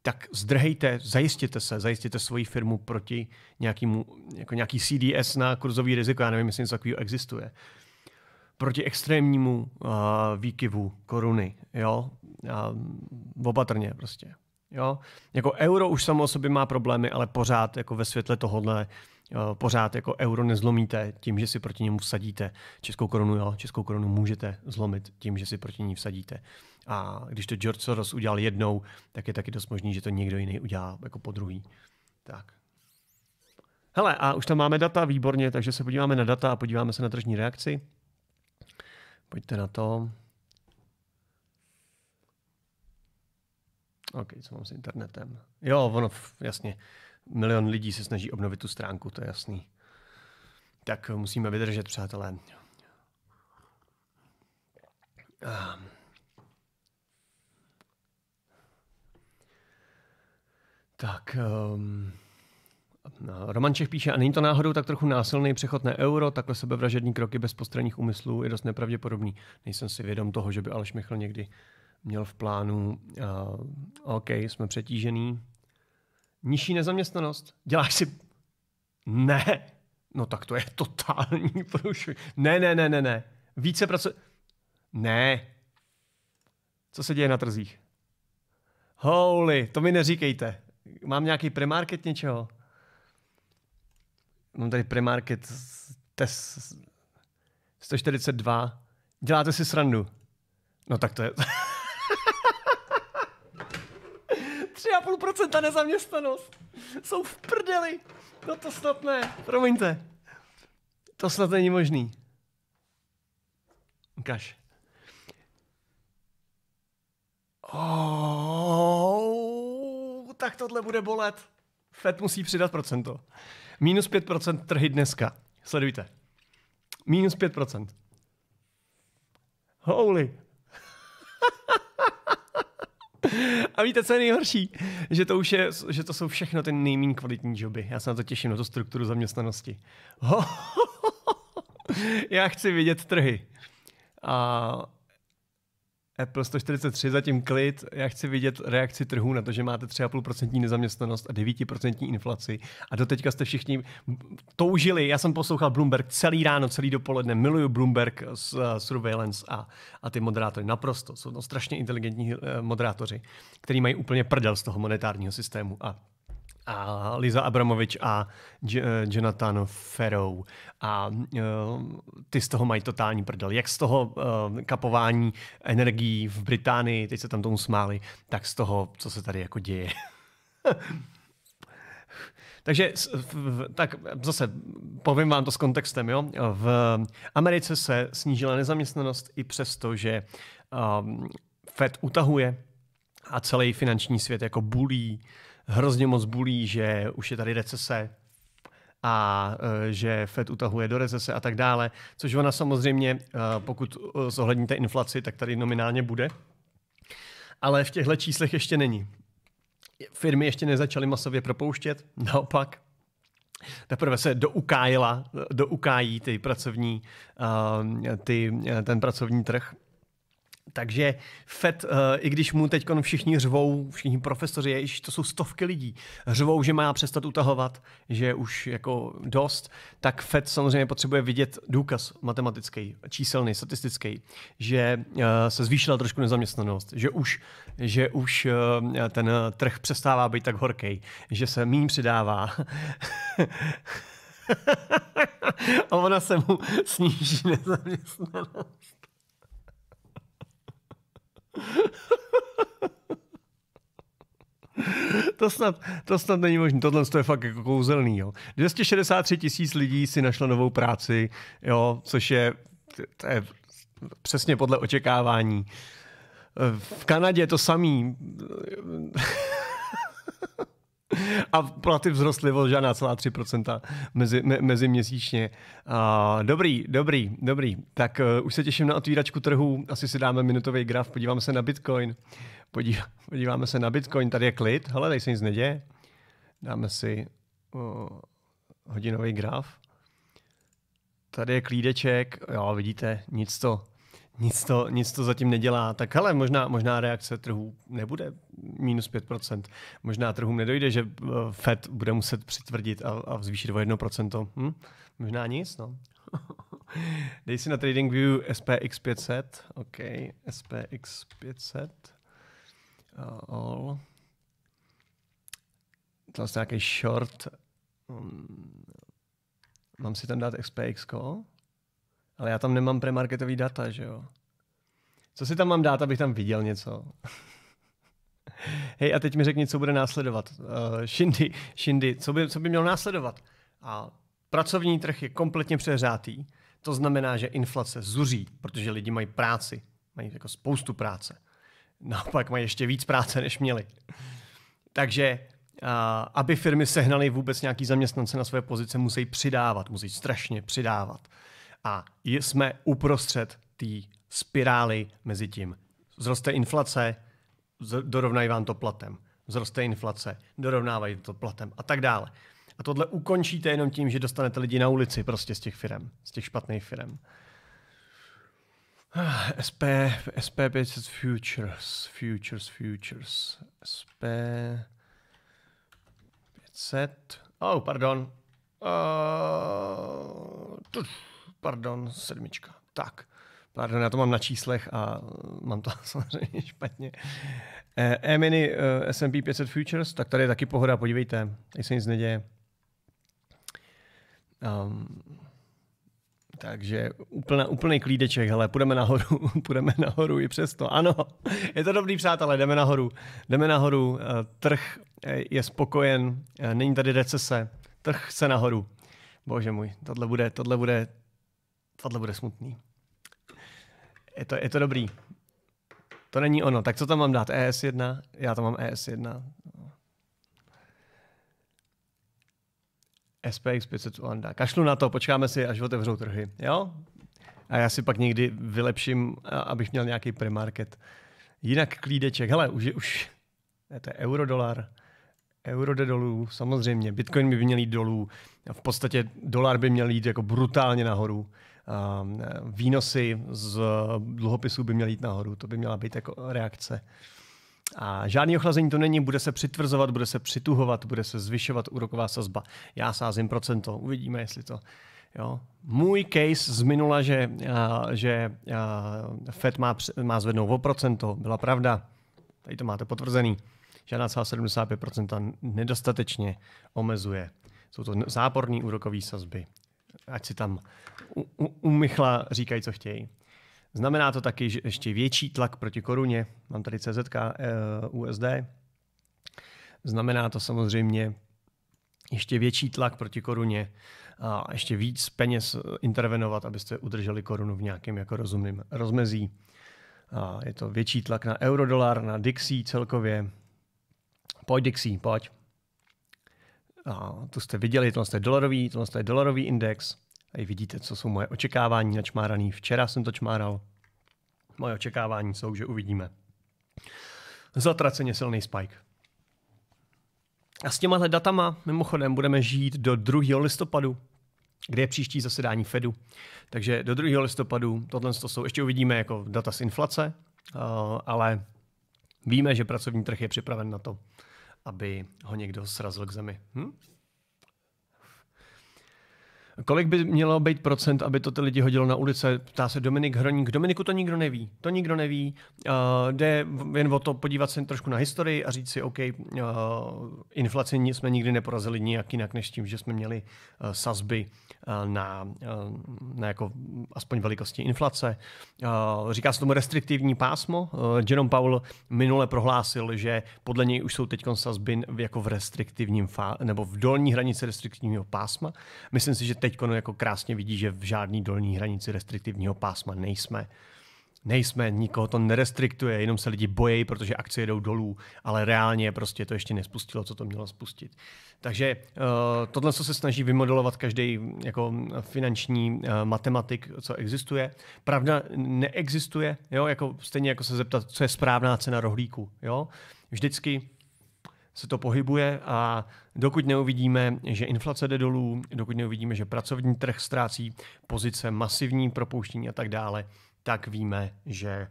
tak zdrhejte, zajistěte se, zajistěte svoji firmu proti nějakému, jako nějaký CDS na kurzový riziko, já nevím, jestli něco takového existuje. Proti extrémnímu uh, výkyvu koruny, jo, uh, opatrně prostě. Jo? Jako euro už samo o sobě má problémy, ale pořád jako ve světle tohohle eh, pořád jako euro nezlomíte tím, že si proti němu vsadíte. Českou korunu, jo, českou korunu můžete zlomit tím, že si proti ní vsadíte. A když to George Soros udělal jednou, tak je taky dost možný, že to někdo jiný udělá jako po druhý. Tak. Hele, a už tam máme data, výborně, takže se podíváme na data a podíváme se na tržní reakci. Pojďte na to. OK, co mám s internetem? Jo, ono, jasně. Milion lidí se snaží obnovit tu stránku, to je jasný. Tak musíme vydržet, přátelé. Um. Tak, um, Roman Čech píše, a není to náhodou tak trochu násilný přechod na euro, takhle sebevražední kroky bez postranních úmyslů je dost nepravděpodobný. Nejsem si vědom toho, že by Aleš Michl někdy měl v plánu, uh, OK, jsme přetížený. Nižší nezaměstnanost? Děláš si... Ne! No tak to je totální průšvih. Ne, ne, ne, ne, ne. Více pracu... Ne. Co se děje na trzích? Holy, to mi neříkejte. Mám nějaký premarket něčeho? Mám tady premarket test 142. Děláte si srandu. No tak to je... 3,5% nezaměstnanost. Jsou v prdeli. No to snad ne. Promiňte. To snad není možný. Kaš. Oh tak tohle bude bolet. FED musí přidat procento. Minus 5% trhy dneska. Sledujte. Minus 5%. Holy. A víte, co je nejhorší? Že to, už je, že to jsou všechno ty nejméně kvalitní joby. Já se na to těším, na tu strukturu zaměstnanosti. Já chci vidět trhy. A Apple 143, zatím klid. Já chci vidět reakci trhu na to, že máte 3,5% nezaměstnanost a 9% inflaci. A doteďka jste všichni toužili. Já jsem poslouchal Bloomberg celý ráno, celý dopoledne. Miluju Bloomberg eh, s eh, Surveillance a, a ty moderátory naprosto. Jsou to strašně inteligentní eh, moderátoři, kteří mají úplně prdel z toho monetárního systému a a Liza Abramovič a J- eh, Jonathan Ferrou. A uh, ty z toho mají totální prdel. Jak z toho uh, kapování energií v Británii, teď se tam tomu smáli, tak z toho, co se tady jako děje. Takže tak zase povím vám to s kontextem. Jo? V Americe se snížila nezaměstnanost i přesto, že um, Fed utahuje a celý finanční svět jako bulí uh, hrozně moc bulí, že už je tady recese a e, že Fed utahuje do recese a tak dále, což ona samozřejmě, e, pokud e, zohledníte inflaci, tak tady nominálně bude. Ale v těchto číslech ještě není. Firmy ještě nezačaly masově propouštět, naopak Teprve se doukájila, doukájí ty pracovní, ty, ten pracovní trh. Takže Fed, eh, i když mu teď všichni řvou, všichni profesoři, jež to jsou stovky lidí, řvou, že má přestat utahovat, že už jako dost, tak Fed samozřejmě potřebuje vidět důkaz matematický, číselný, statistický, že eh, se zvýšila trošku nezaměstnanost, že už, že už eh, ten trh přestává být tak horký, že se mým přidává. A ona se mu sníží nezaměstnanost. to, snad, to snad není možné, tohle je fakt jako kouzelný. Jo. 263 tisíc lidí si našlo novou práci, jo, což je, to je přesně podle očekávání. V Kanadě to samý. A platy vzrostly o žádná celá 3% mezi, me, mezi měsíčně. Uh, dobrý, dobrý, dobrý. Tak uh, už se těším na otvíračku trhu. Asi si dáme minutový graf, podíváme se na Bitcoin. Podí, podíváme se na Bitcoin, tady je klid. Hele, tady se nic neděje. Dáme si uh, hodinový graf. Tady je klídeček. Jo, vidíte, nic to nic to, nic to zatím nedělá. Tak ale možná, možná reakce trhů nebude minus 5%. Možná trhům nedojde, že eh, FED bude muset přitvrdit a, a zvýšit o 1%. Hm? Možná nic, no. Dej si na TradingView SPX 500. OK, SPX 500. Eh, all. Tohle je vlastně nějaký short. Hm. Mám si tam dát SPX? call. Ale já tam nemám premarketový data, že jo? Co si tam mám dát, abych tam viděl něco? Hej, a teď mi řekni, co bude následovat. Uh, Shindy, Shindy, co by, co by měl následovat? A pracovní trh je kompletně přehrátý. To znamená, že inflace zuří, protože lidi mají práci. Mají jako spoustu práce. Naopak mají ještě víc práce, než měli. Takže uh, aby firmy sehnaly vůbec nějaký zaměstnance na své pozice, musí přidávat, musí strašně přidávat. A jsme uprostřed té spirály mezi tím. Zroste inflace, dorovnají vám to platem. Zroste inflace, dorovnávají to platem a tak dále. A tohle ukončíte jenom tím, že dostanete lidi na ulici prostě z těch firm, z těch špatných firm. SP, SP 500 Futures, Futures, Futures, SP 500, oh, pardon, uh, pardon, sedmička. Tak, pardon, já to mám na číslech a eh, mám to samozřejmě špatně. Eh, E-mini eh, S&P 500 Futures, tak tady je taky pohoda, podívejte, tady se nic neděje. Um, takže úplná, úplný klídeček, hele, půjdeme nahoru, půjdeme nahoru i přesto. Ano, je to dobrý přátelé, jdeme nahoru, jdeme nahoru, trh je spokojen, není tady recese, trh se nahoru. Bože můj, tohle bude, tohle bude tohle bude smutný. Je to, je to dobrý. To není ono. Tak co tam mám dát? ES1? Já tam mám ES1. SPX 500 Uanda. Kašlu na to, počkáme si, až otevřou trhy. Jo? A já si pak někdy vylepším, abych měl nějaký premarket. Jinak klídeček. Hele, už je, už, je to je eurodolar. Euro jde dolů, samozřejmě. Bitcoin by měl jít dolů. A v podstatě dolar by měl jít jako brutálně nahoru. Ehm, výnosy z dluhopisů by měly jít nahoru. To by měla být jako reakce. A žádný ochlazení to není, bude se přitvrzovat, bude se přituhovat, bude se zvyšovat úroková sazba. Já sázím procento, uvidíme, jestli to... Jo. Můj case z minula, že, a, eh, že a, eh, FED má, má zvednout o procento, byla pravda. Tady to máte potvrzený. Žádná 75% nedostatečně omezuje. Jsou to záporné úrokové sazby ať si tam u, u, umychla, říkají, co chtějí. Znamená to taky že ještě větší tlak proti koruně, mám tady CZK eh, USD. Znamená to samozřejmě ještě větší tlak proti koruně a ještě víc peněz intervenovat, abyste udrželi korunu v nějakém jako rozumném rozmezí. A je to větší tlak na eurodolar, na Dixie celkově. Pojď Dixie, pojď. A tu jste viděli, tohle je dolarový, tohle je dolarový index. a i vidíte, co jsou moje očekávání načmáraný. Včera jsem to čmáral. Moje očekávání jsou, že uvidíme zatraceně silný spike. A s těmahle datama mimochodem budeme žít do 2. listopadu, kde je příští zasedání Fedu. Takže do 2. listopadu tohle to jsou, ještě uvidíme jako data z inflace, eh, ale víme, že pracovní trh je připraven na to, aby ho někdo srazil k zemi. Hm? Kolik by mělo být procent, aby to ty lidi hodilo na ulice? Ptá se Dominik Hroník. Dominiku to nikdo neví. To nikdo neví. Uh, jde jen o to podívat se trošku na historii a říct si, OK, uh, inflaci jsme nikdy neporazili nijak jinak, než tím, že jsme měli uh, sazby uh, na, uh, na jako aspoň velikosti inflace. Uh, říká se tomu restriktivní pásmo. Uh, Jerome Powell minule prohlásil, že podle něj už jsou teď sazby jako v restriktivním fá- nebo v dolní hranici restriktivního pásma. Myslím si, že teď no, jako krásně vidí, že v žádný dolní hranici restriktivního pásma nejsme. Nejsme, nikoho to nerestriktuje, jenom se lidi bojejí, protože akcie jdou dolů, ale reálně prostě to ještě nespustilo, co to mělo spustit. Takže eh, tohle, co se snaží vymodelovat každý jako finanční eh, matematik, co existuje, pravda neexistuje, jo? Jako, stejně jako se zeptat, co je správná cena rohlíku. Jo? Vždycky se to pohybuje a dokud neuvidíme, že inflace jde dolů, dokud neuvidíme, že pracovní trh ztrácí pozice, masivní propouštění a tak dále, tak víme, že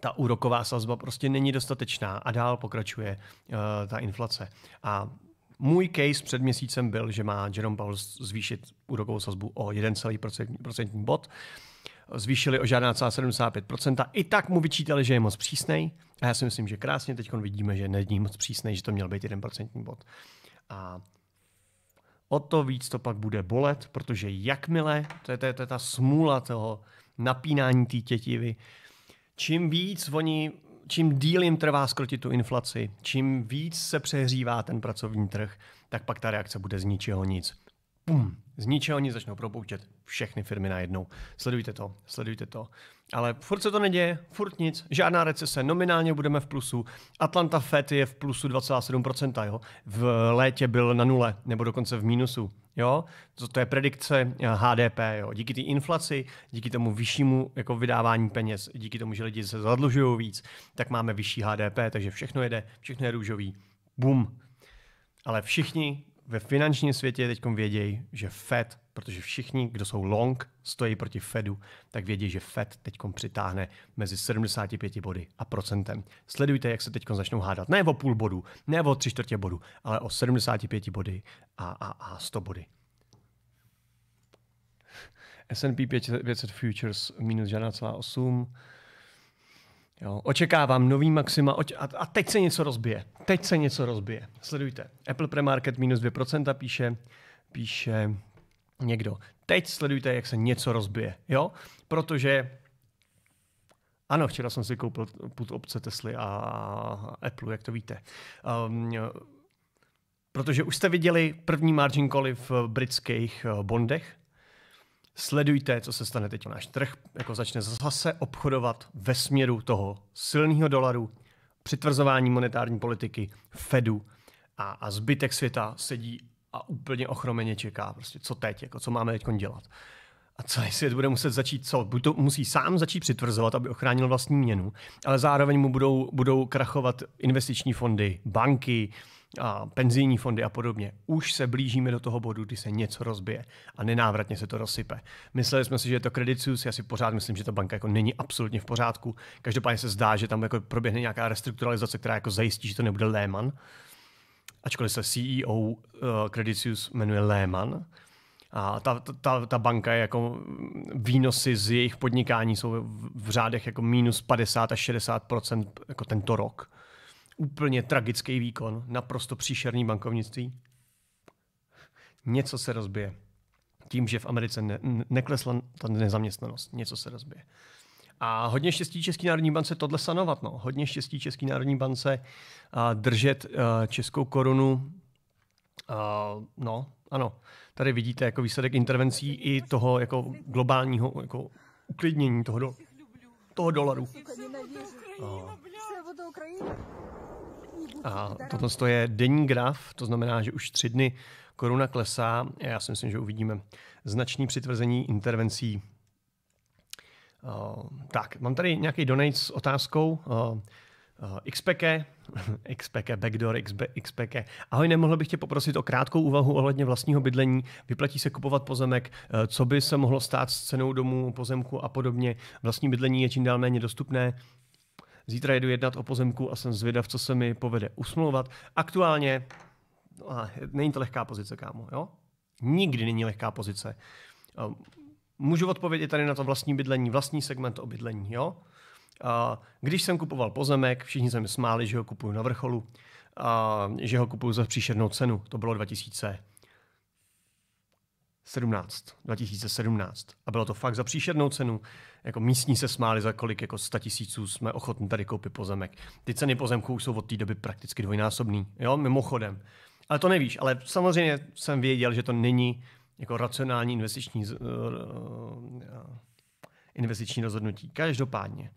ta úroková sazba prostě není dostatečná a dál pokračuje uh, ta inflace. A můj case před měsícem byl, že má Jerome Powell zvýšit úrokovou sazbu o 1,1% bod. Zvýšili o žádná 75%. I tak mu vyčítali, že je moc přísnej. A já si myslím, že krásně teď vidíme, že není moc přísný, že to měl být jeden procentní bod. A o to víc to pak bude bolet, protože jakmile, to je, to je, to je ta smůla toho napínání té tětivy, čím víc oni, čím díl jim trvá skrotit tu inflaci, čím víc se přehřívá ten pracovní trh, tak pak ta reakce bude z ničeho nic. Pum, z ničeho oni začnou propouštět všechny firmy najednou. Sledujte to, sledujte to. Ale furt se to neděje, furt nic, žádná recese, nominálně budeme v plusu. Atlanta Fed je v plusu 2,7%, jo? v létě byl na nule, nebo dokonce v mínusu. Jo? To, to je predikce HDP. Eh, jo? Díky té inflaci, díky tomu vyššímu jako vydávání peněz, díky tomu, že lidi se zadlužují víc, tak máme vyšší HDP, takže všechno jede, všechno je růžový. Bum. Ale všichni ve finančním světě teď vědějí, že Fed, protože všichni, kdo jsou long, stojí proti Fedu, tak vědí, že Fed teď přitáhne mezi 75 body a procentem. Sledujte, jak se teď začnou hádat. Ne o půl bodu, ne o tři čtvrtě bodu, ale o 75 body a, a, a 100 body. S&P 500 Futures minus 1,8, Jo, očekávám nový maxima oč- a, a teď se něco rozbije. Teď se něco rozbije. Sledujte. Apple Premarket minus 2% píše, píše někdo. Teď sledujte, jak se něco rozbije. Jo? Protože ano, včera jsem si koupil put obce Tesly a Apple, jak to víte. Um, protože už jste viděli první margin call v britských eh, bondech, Sledujte, co se stane teď. Náš trh jako začne zase obchodovat ve směru toho silného dolaru, přitvrzování monetární politiky, Fedu a, a zbytek světa sedí a úplně ochromeně čeká, prostě co teď, jako co máme teď dělat. A celý svět bude muset začít, co? Buď to musí sám začít přitvrzovat, aby ochránil vlastní měnu, ale zároveň mu budou, budou krachovat investiční fondy, banky, a penzijní fondy a podobně. Už se blížíme do toho bodu, kdy se něco rozbije a nenávratně se to rozsype. Mysleli jsme si, že je to Credit Suisse, já si pořád myslím, že ta banka jako není absolutně v pořádku. Každopádně se zdá, že tam jako proběhne nějaká restrukturalizace, která jako zajistí, že to nebude Lehman. Ačkoliv se CEO uh, Credit Suisse jmenuje Lehman, a ta, ta, ta banka je jako mm, výnosy z jejich podnikání jsou v řádech jako minus 50 až 60 jako tento rok. Úplně tragický výkon, naprosto příšerný bankovnictví. Něco se rozbije. Tím, že v Americe ne- neklesla ta nezaměstnanost, něco se rozbije. A hodně štěstí České národní bance tohle sanovat. No. Hodně štěstí České národní bance a držet a, českou korunu. A, no, ano. Tady vidíte jako výsledek intervencí i toho jako globálního jako uklidnění toho, do, toho dolaru. Все a toto je denní graf, to znamená, že už tři dny koruna klesá. Já si myslím, že uvidíme značný přitvrzení intervencí. Uh, tak, mám tady nějaký donate s otázkou. Uh, eh, Uh, eh, XPK, XPK, Backdoor, XPK. Ahoj, nemohl bych tě poprosit o krátkou úvahu ohledně vlastního bydlení. Vyplatí se kupovat pozemek, co by se mohlo stát s cenou domů, pozemku a podobně. Vlastní bydlení je čím dál méně dostupné. Zítra jedu jednat o pozemku a jsem zvědav, co se mi povede usmlouvat. Aktuálně, no, není to lehká pozice, kámo, jo? Nikdy není lehká pozice. Ehm, můžu odpovědět tady na to vlastní bydlení, vlastní segment o bydlení, jo? Když jsem kupoval pozemek, všichni se mi smáli, že ho kupuju na vrcholu, že ho kupuju za příšernou cenu. To bylo 2000 17, 2017. A bylo to fakt za příšernou cenu. Jako místní se smáli, za kolik jako 100 tisíců jsme ochotni tady koupit pozemek. Ty ceny pozemků jsou od té doby prakticky dvojnásobný, jo, mimochodem. Ale to nevíš, ale samozřejmě jsem věděl, že to není jako racionální investiční, uh, uh, investiční rozhodnutí. Každopádně,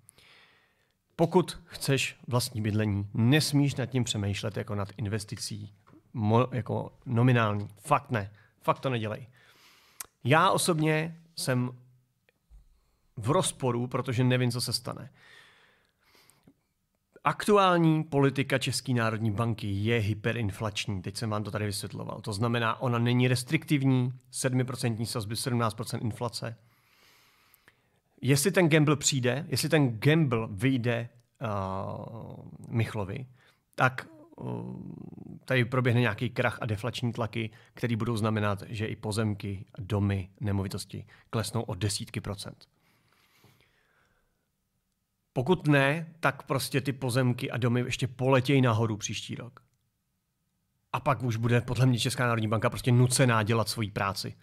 pokud chceš vlastní bydlení, nesmíš nad tím přemýšlet jako nad investicí, mo, jako nominální. Fakt ne, fakt to nedělej. Já osobně jsem v rozporu, protože nevím, co se stane. Aktuální politika České národní banky je hyperinflační, teď jsem vám to tady vysvětloval. To znamená, ona není restriktivní, 7% sazby, 17% inflace. Jestli ten gamble přijde, jestli ten gamble vyjde uh, Michlovi, tak Ehm, tady proběhne nějaký krach a deflační tlaky, které budou znamenat, že i pozemky, domy, nemovitosti klesnou o desítky procent. Pokud ne, tak prostě ty pozemky a domy ještě poletějí nahoru příští rok. A pak už bude podle mě Česká národní banka prostě nucená dělat svoji práci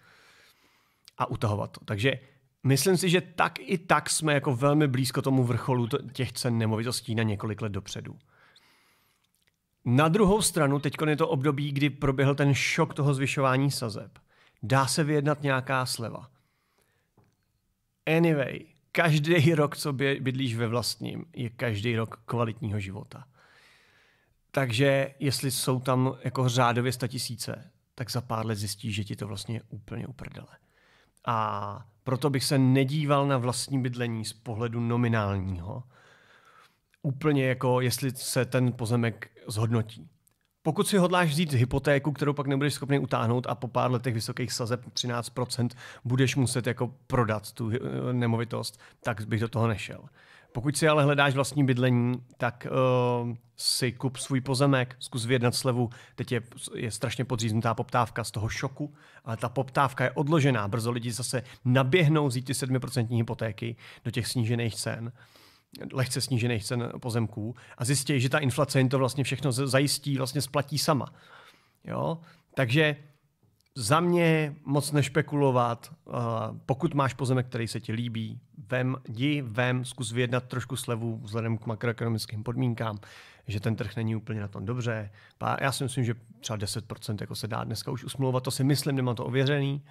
a utahovat to. Takže myslím si, že tak i tak jsme jako velmi blízko tomu vrcholu těch cen nemovitostí na několik let dopředu. Na druhou stranu, teď je to období, kdy proběhl ten šok toho zvyšování sazeb. Dá se vyjednat nějaká sleva. Anyway, každý rok, co bydlíš ve vlastním, je každý rok kvalitního života. Takže jestli jsou tam jako řádově tisíce, tak za pár let zjistíš, že ti to vlastně je úplně uprdele. A proto bych se nedíval na vlastní bydlení z pohledu nominálního, úplně jako, jestli se ten pozemek zhodnotí. Pokud si hodláš vzít hypotéku, kterou pak nebudeš schopný utáhnout a po pár letech vysokých sazeb 13% budeš muset jako prodat tu eh, nemovitost, tak bych do toho nešel. Pokud si ale hledáš vlastní bydlení, tak uh, si kup svůj pozemek, zkus vyjednat slevu. Teď je, je strašně podříznutá poptávka z toho šoku, ale ta poptávka je odložená. Brzo lidi zase naběhnou vzít ty 7% hypotéky do těch snížených cen lehce snížených cen pozemků a zjistí, že ta inflace jim to vlastně všechno zajistí, vlastně splatí sama. Jo? Takže za mě moc nešpekulovat. Eh, pokud máš pozemek, který se ti líbí, vem, jdi, vem, zkus vyjednat trošku slevu vzhledem k makroekonomickým podmínkám, že ten trh není úplně na tom dobře. Já si myslím, že třeba 10% jako se dá dneska už usmluvat. to si myslím, nemám to ověřený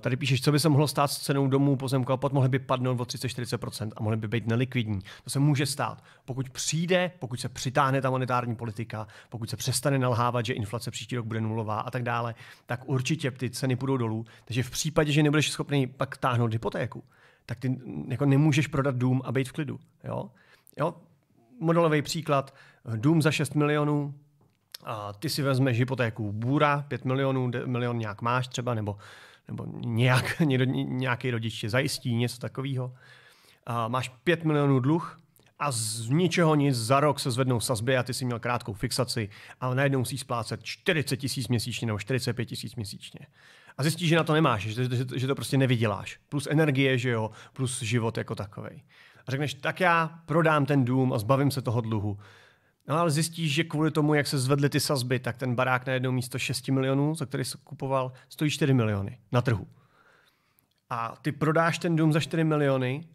tady píšeš, co by se mohlo stát s cenou domů, pozemku a pot, mohly by padnout o 30-40% a mohly by být nelikvidní. To se může stát. Pokud přijde, pokud se přitáhne ta monetární politika, pokud se přestane nalhávat, že inflace příští rok bude nulová a tak dále, tak určitě ty ceny půjdou dolů. Takže v případě, že nebudeš schopný pak táhnout hypotéku, tak ty jako nemůžeš prodat dům a být v klidu. Jo? Jo? Modelový příklad, dům za 6 milionů, a ty si vezmeš hypotéku Bůra, 5 milionů, milion nějak máš třeba, nebo nebo nějak, nějaký rodič tě zajistí, něco takového. A máš 5 milionů dluh a z ničeho nic za rok se zvednou sazby a ty si měl krátkou fixaci a najednou musíš splácet 40 tisíc měsíčně nebo 45 tisíc měsíčně. A zjistíš, že na to nemáš, že, že, že to prostě nevyděláš. Plus energie, že jo, plus život jako takovej. A řekneš, tak já prodám ten dům a zbavím se toho dluhu. No ale zjistíš, že kvůli tomu, jak se zvedly ty sazby, tak ten barák na jedno místo 6 milionů, za který se kupoval, stojí 4 miliony na trhu. A ty prodáš ten dům za 4 miliony,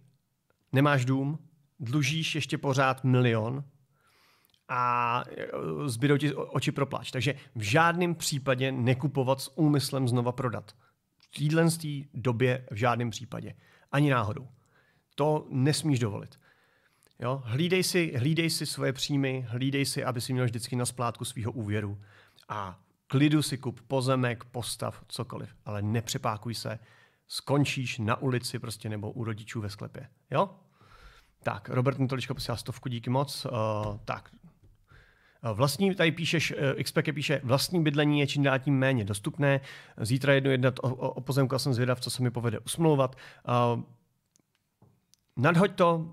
nemáš dům, dlužíš ještě pořád milion a e, zbydou ti oči propláč. Takže v žádném případě nekupovat s úmyslem znova prodat. V téhle době v žádném případě. Ani náhodou. To nesmíš dovolit. Jo? Hlídej, si, hlídej si svoje příjmy, hlídej si, aby si měl vždycky na splátku svého úvěru a klidu si kup pozemek, postav, cokoliv, ale nepřepákuj se, skončíš na ulici prostě nebo u rodičů ve sklepě. Jo? Tak, Robert Netolička posílá stovku, díky moc. Uh, tak, eh, Vlastní, tady píšeš, eh, XPK píše, vlastní bydlení je čím dál tím méně dostupné. Zítra jednu jednat o, o, o pozemku a jsem zvědav, co se mi povede usmlouvat nadhoď to,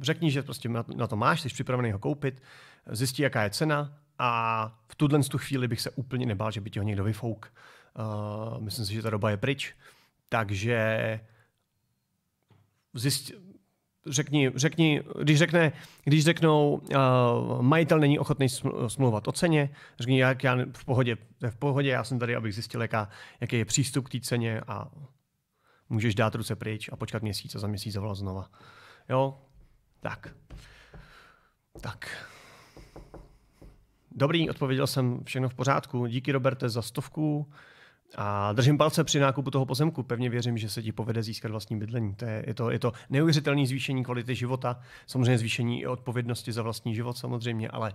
řekni, že prostě na to máš, jsi připravený ho koupit, zjistí, jaká je cena a v tuhle tu chvíli bych se úplně nebál, že by ti ho někdo vyfouk. Uh, myslím si, že ta doba je pryč. Takže zjist, řekni, řekni, když, řekne, když řeknou, uh, majitel není ochotný smlouvat o ceně, řekni, jak já v pohodě, v pohodě, já jsem tady, abych zjistil, jaká, jaký je přístup k té ceně a můžeš dát ruce pryč a počkat měsíc a za měsíc zavolat znova. Jo? Tak. Tak. Dobrý, odpověděl jsem všechno v pořádku. Díky, Roberte, za stovku. A držím palce při nákupu toho pozemku. Pevně věřím, že se ti povede získat vlastní bydlení. To je, je, to, je to neuvěřitelné zvýšení kvality života, samozřejmě zvýšení odpovědnosti za vlastní život samozřejmě, ale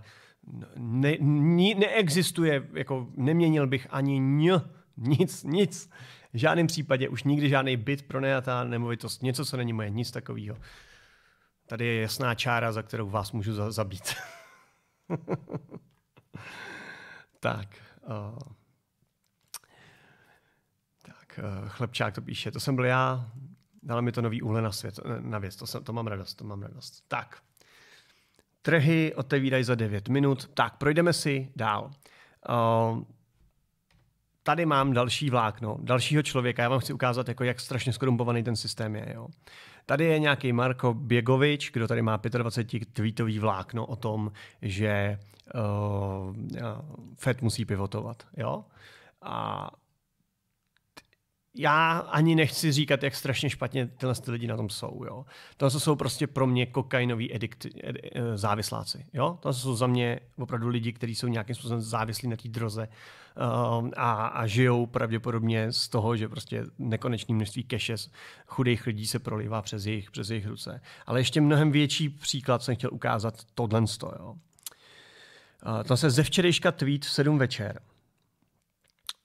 ne, ne, neexistuje, jako neměnil bych ani ň, nic, nic, v žádném případě už nikdy žádný byt pronajatá nemovitost, něco, co není moje, nic takového. Tady je jasná čára, za kterou vás můžu za- zabít. tak. Uh, tak, uh, eh, chlebčák to píše. To jsem byl já, dala mi to nový úhle na, svět, eh, na věc. To, jsem, to mám radost, to mám radost. Tak. Trhy otevírají za 9 minut. Tak, projdeme si dál. Uh, tady mám další vlákno, dalšího člověka, já vám chci ukázat, jako jak strašně skorumpovaný ten systém je. Jo. Tady je nějaký Marko Běgovič, kdo tady má 25 tweetový vlákno o tom, že uh, FED musí pivotovat. Jo? A já ani nechci říkat, jak strašně špatně tyhle lidi na tom jsou. Jo? To jsou prostě pro mě kokainoví edikty, ed, eh, závisláci. Jo? To jsou za mě opravdu lidi, kteří jsou nějakým způsobem závislí na té droze. Uh, Ehm, a, a žijou pravděpodobně z toho, že prostě nekonečné množství keše chudých lidí se prolivá přes jejich, přes jejich ruce. Ale ještě mnohem větší příklad jsem chtěl ukázat tohle. Jo. Ehm, to se ze včerejška tweet v 7 večer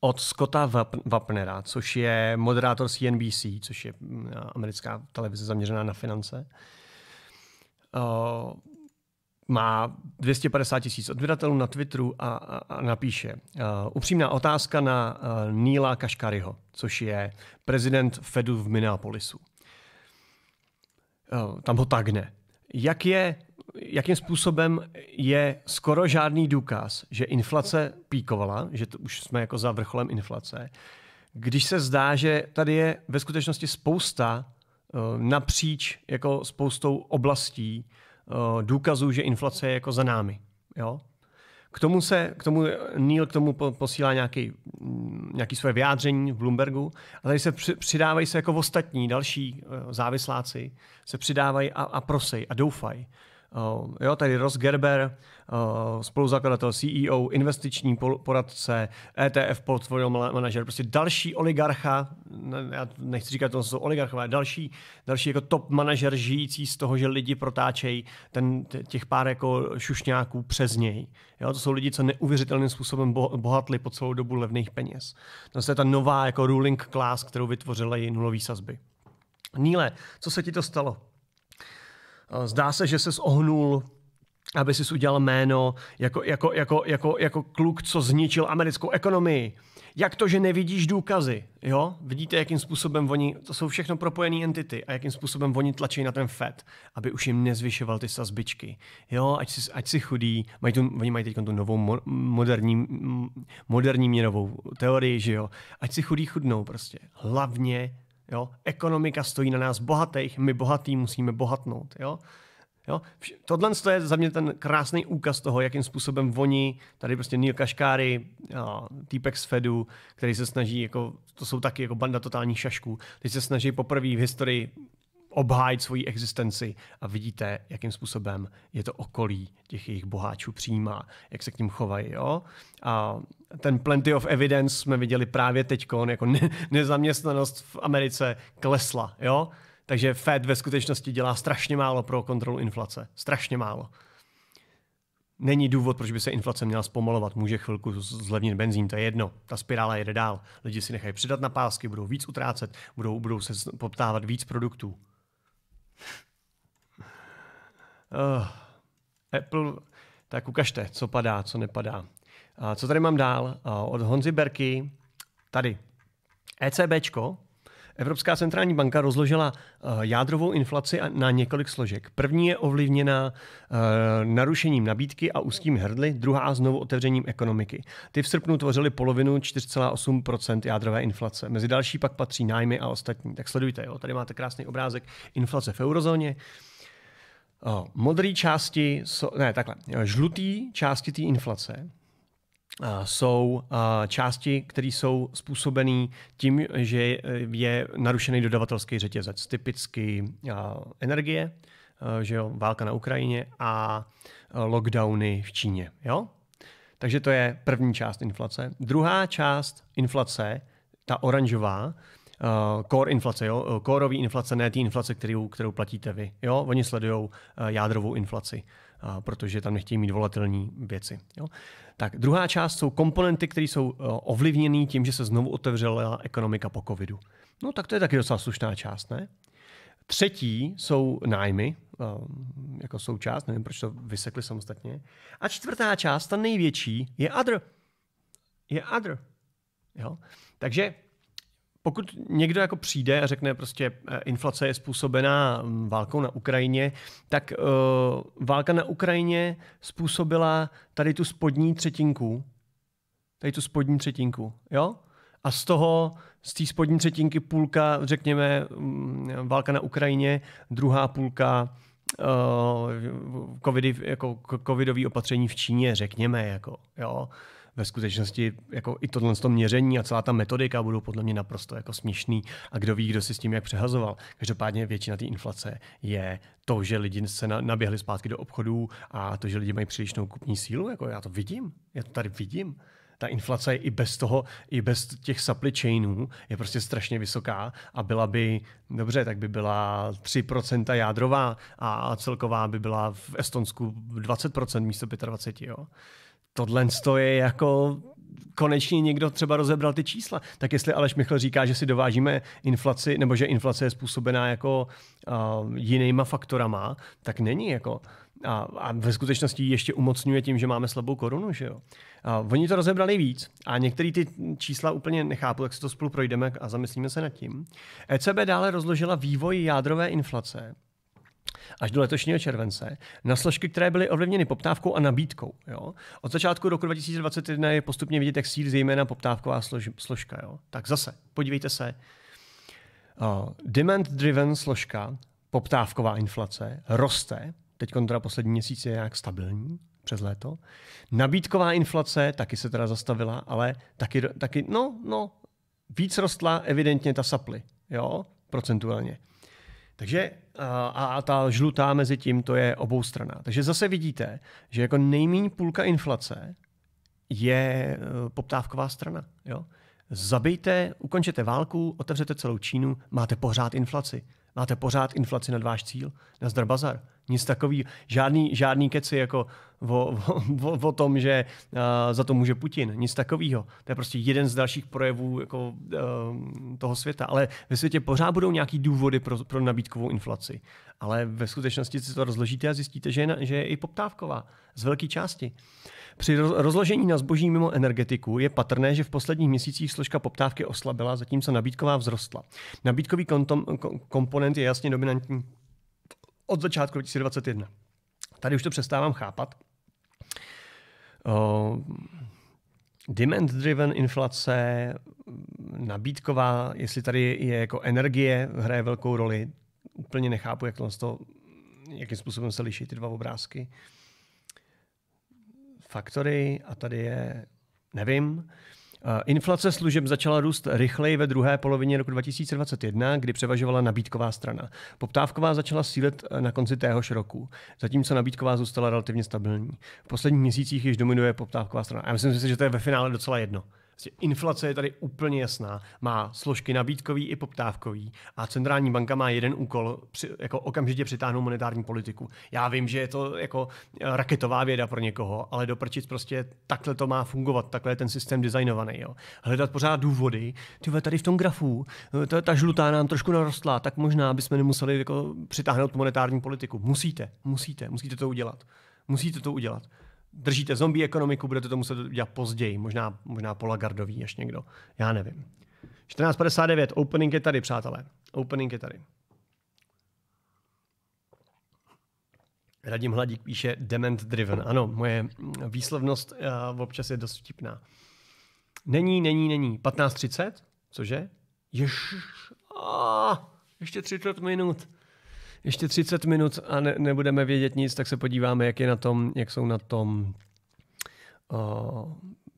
od Scotta Wapnera, což je moderátor CNBC, což je mm, americká televize zaměřená na finance. Ehm, má 250 tisíc odběratelů na Twitteru a, a, a napíše uh, upřímná otázka na uh, Níla Kaškariho, což je prezident Fedu v Minneapolisu. Uh, tam ho tagne. Jak je, jakým způsobem je skoro žádný důkaz, že inflace píkovala, že to už jsme jako za vrcholem inflace, když se zdá, že tady je ve skutečnosti spousta uh, napříč jako spoustou oblastí Eh, důkazů, že inflace je jako za námi. Jo? K tomu se, k tomu Neil k tomu posílá nějaký, mm, nějaký svoje vyjádření v Bloombergu a tady se přidávají se jako ostatní další eh, závisláci, se přidávají a, a prosej a doufají. Uh, jo, tady Ross Gerber, uh, spoluzakladatel CEO, investiční poradce, ETF portfolio manager, prostě další oligarcha, ne, já nechci říkat, to jsou oligarchové, další, další jako top manažer žijící z toho, že lidi protáčejí ten, těch pár jako šušňáků přes něj. Jo, to jsou lidi, co neuvěřitelným způsobem bohatli po celou dobu levných peněz. To je ta nová jako ruling class, kterou vytvořila i nulový sazby. Níle, co se ti to stalo? Eh, zdá se, že se ohnul aby si udělal jméno jako, jako, jako, jako, jako kluk, co zničil americkou ekonomii. Jak to, že nevidíš důkazy? Jo? Vidíte, jakým způsobem oni, to jsou všechno propojené entity, a jakým způsobem oni tlačí na ten FED, aby už jim nezvyšoval ty sazbičky. Jo, ať si, ať si chudí, mají tu, oni mají teď tu novou mo, moderní, moderní měnovou teorii, že jo. Ať si chudí chudnou prostě. Hlavně Jo? Ekonomika stojí na nás bohatých, my bohatý musíme bohatnout. Jo? Jo? Tohle je za mě ten krásný úkaz toho, jakým způsobem oni, tady prostě Neil Kaškáry, týpek z Fedu, který se snaží, jako, to jsou taky jako banda totálních šašků, teď se snaží poprvé v historii obhájit svoji existenci a vidíte, jakým způsobem je to okolí těch jejich boháčů přijímá, jak se k ním chovají. Jo? A ten plenty of evidence jsme viděli právě teď, jako ne, nezaměstnanost v Americe klesla, jo? Takže Fed ve skutečnosti dělá strašně málo pro kontrolu inflace. Strašně málo. Není důvod, proč by se inflace měla zpomalovat. Může chvilku zlevnit benzín, to je jedno. Ta spirála jede dál. Lidi si nechají přidat na pásky, budou víc utrácet, budou, budou se poptávat víc produktů. Uh, Apple, tak ukažte, co padá, co nepadá. Co tady mám dál? Od Honzy Berky, tady. ECBčko, Evropská centrální banka rozložila e, jádrovou inflaci na několik složek. První je ovlivněna e, narušením nabídky a úzkým hrdly, druhá znovu otevřením ekonomiky. Ty v srpnu tvořily polovinu 4,8 jádrové inflace. Mezi další pak patří nájmy a ostatní. Tak sledujte, jo? tady máte krásný obrázek inflace v eurozóně. Modré části, ne takhle, žlutý části té inflace jsou části, které jsou způsobené tím, že je narušený dodavatelský řetězec, typicky energie, že jo, válka na Ukrajině a lockdowny v Číně. Jo? Takže to je první část inflace. Druhá část inflace, ta oranžová, uh, core inflace, jo? Kórový inflace, ne té inflace, kterou, kterou platíte vy. Jo? Oni sledují uh, jádrovou inflaci, uh, protože tam nechtějí mít volatilní věci. Jo? Tak druhá část jsou komponenty, které jsou eh, ovlivněny tím, že se znovu otevřela ekonomika po covidu. No tak to je taky docela slušná část, ne? Třetí jsou nájmy, eh, jako součást, nevím, proč to vysekli samostatně. A čtvrtá část, ta největší, je adr, Je adr. Jo? Takže pokud někdo jako přijde a řekne prostě e, inflace je způsobená mm, válkou na Ukrajině, tak uh, válka na Ukrajině způsobila tady tu spodní třetinku. Tady tu spodní třetinku, jo? A z toho, z té spodní třetinky půlka, řekněme, mm, válka na Ukrajině, druhá půlka uh, covidy, jako covidový opatření v Číně, řekněme, jako, jo? Uh, ve skutečnosti jako i tohle to měření a celá ta metodika budou podle mě naprosto jako směšný a kdo ví, kdo si s tím jak přehazoval. Každopádně většina té inflace je to, že lidi se naběhli zpátky do obchodů a to, že lidi mají přílišnou kupní sílu, jako já to vidím, já to tady vidím ta inflace je i bez toho, i bez těch supply chainů je prostě strašně vysoká a byla by, dobře, tak by byla 3% jádrová a celková by byla v Estonsku 20% místo 25%. Jo? tohle je jako konečně někdo třeba rozebral ty čísla. Tak jestli Aleš Michl říká, že si dovážíme inflaci, nebo že inflace je způsobená jako uh, jinýma faktorama, tak není jako. A, a ve skutečnosti ještě umocňuje tím, že máme slabou korunu, že jo. A oni to rozebrali víc a některé ty čísla úplně nechápu, tak si to spolu projdeme a zamyslíme se nad tím. ECB dále rozložila vývoj jádrové inflace až do letošního července na složky, které byly ovlivněny poptávkou a nabídkou. Jo? Od začátku roku 2021 je postupně vidět, jak sílí zejména poptávková slož, složka. Jo? Tak zase, podívejte se. Uh, demand-driven složka, poptávková inflace, roste. Teď kontra poslední měsíc je nějak stabilní přes léto. Nabídková inflace taky se teda zastavila, ale taky, taky no, no, víc rostla evidentně ta saply, jo, procentuálně. Takže a, ta žlutá mezi tím, to je oboustraná. Takže zase vidíte, že jako nejméně půlka inflace je e, poptávková strana. Jo? Zabijte, ukončete válku, otevřete celou Čínu, máte pořád inflaci. Máte pořád inflaci na váš cíl, na zdar bazar. Nic takový, žádný, žádný keci jako o, o, o tom, že uh, za to může Putin. Nic takového. To je prostě jeden z dalších projevů jako, uh, toho světa. Ale ve světě pořád budou nějaký důvody pro, pro nabídkovou inflaci. Ale ve skutečnosti si to rozložíte a zjistíte, že je, že je i poptávková. Z velké části. Při rozložení na zboží mimo energetiku je patrné, že v posledních měsících složka poptávky oslabila, zatímco nabídková vzrostla. Nabídkový kontom, komponent je jasně dominantní od začátku 2021. Tady už to přestávám chápat. Uh, Demand-driven inflace, nabídková, jestli tady je jako energie, hraje velkou roli. Úplně nechápu, jak to, jakým způsobem se liší ty dva obrázky. Faktory a tady je, nevím. Eh, inflace služeb začala růst rychleji ve druhé polovině roku 2021, kdy převažovala nabídková strana. Poptávková začala sílet eh, na konci téhož roku, zatímco nabídková zůstala relativně stabilní. V posledních měsících již dominuje poptávková strana. A myslím si, že to je ve finále docela jedno. Prostě inflace je tady úplně jasná. Má složky nabídkový i poptávkový a centrální banka má jeden úkol, při, jako okamžitě přitáhnout monetární politiku. Já vím, že je to jako eh, raketová věda pro někoho, ale doprčit prostě takhle to má fungovat, takhle je ten systém designovaný. Jo. Hledat pořád důvody, ty tady v tom grafu, eh, ta, ta žlutá nám trošku narostla, tak možná bychom nemuseli jako přitáhnout monetární politiku. Musíte, musíte, musíte to udělat. Musíte to udělat držíte zombie ekonomiku, budete to muset dělat později, možná, možná Polagardový až někdo, já nevím. 14.59, opening je tady, přátelé. Opening je tady. Radim Hladík píše dement driven. Ano, moje výslovnost uh, občas je dost vtipná. Není, není, není. 15.30? Cože? Jež... Oh, ještě 30 minut ještě 30 minut a ne, nebudeme vědět nic, tak se podíváme, jak je na tom, jak jsou na tom uh,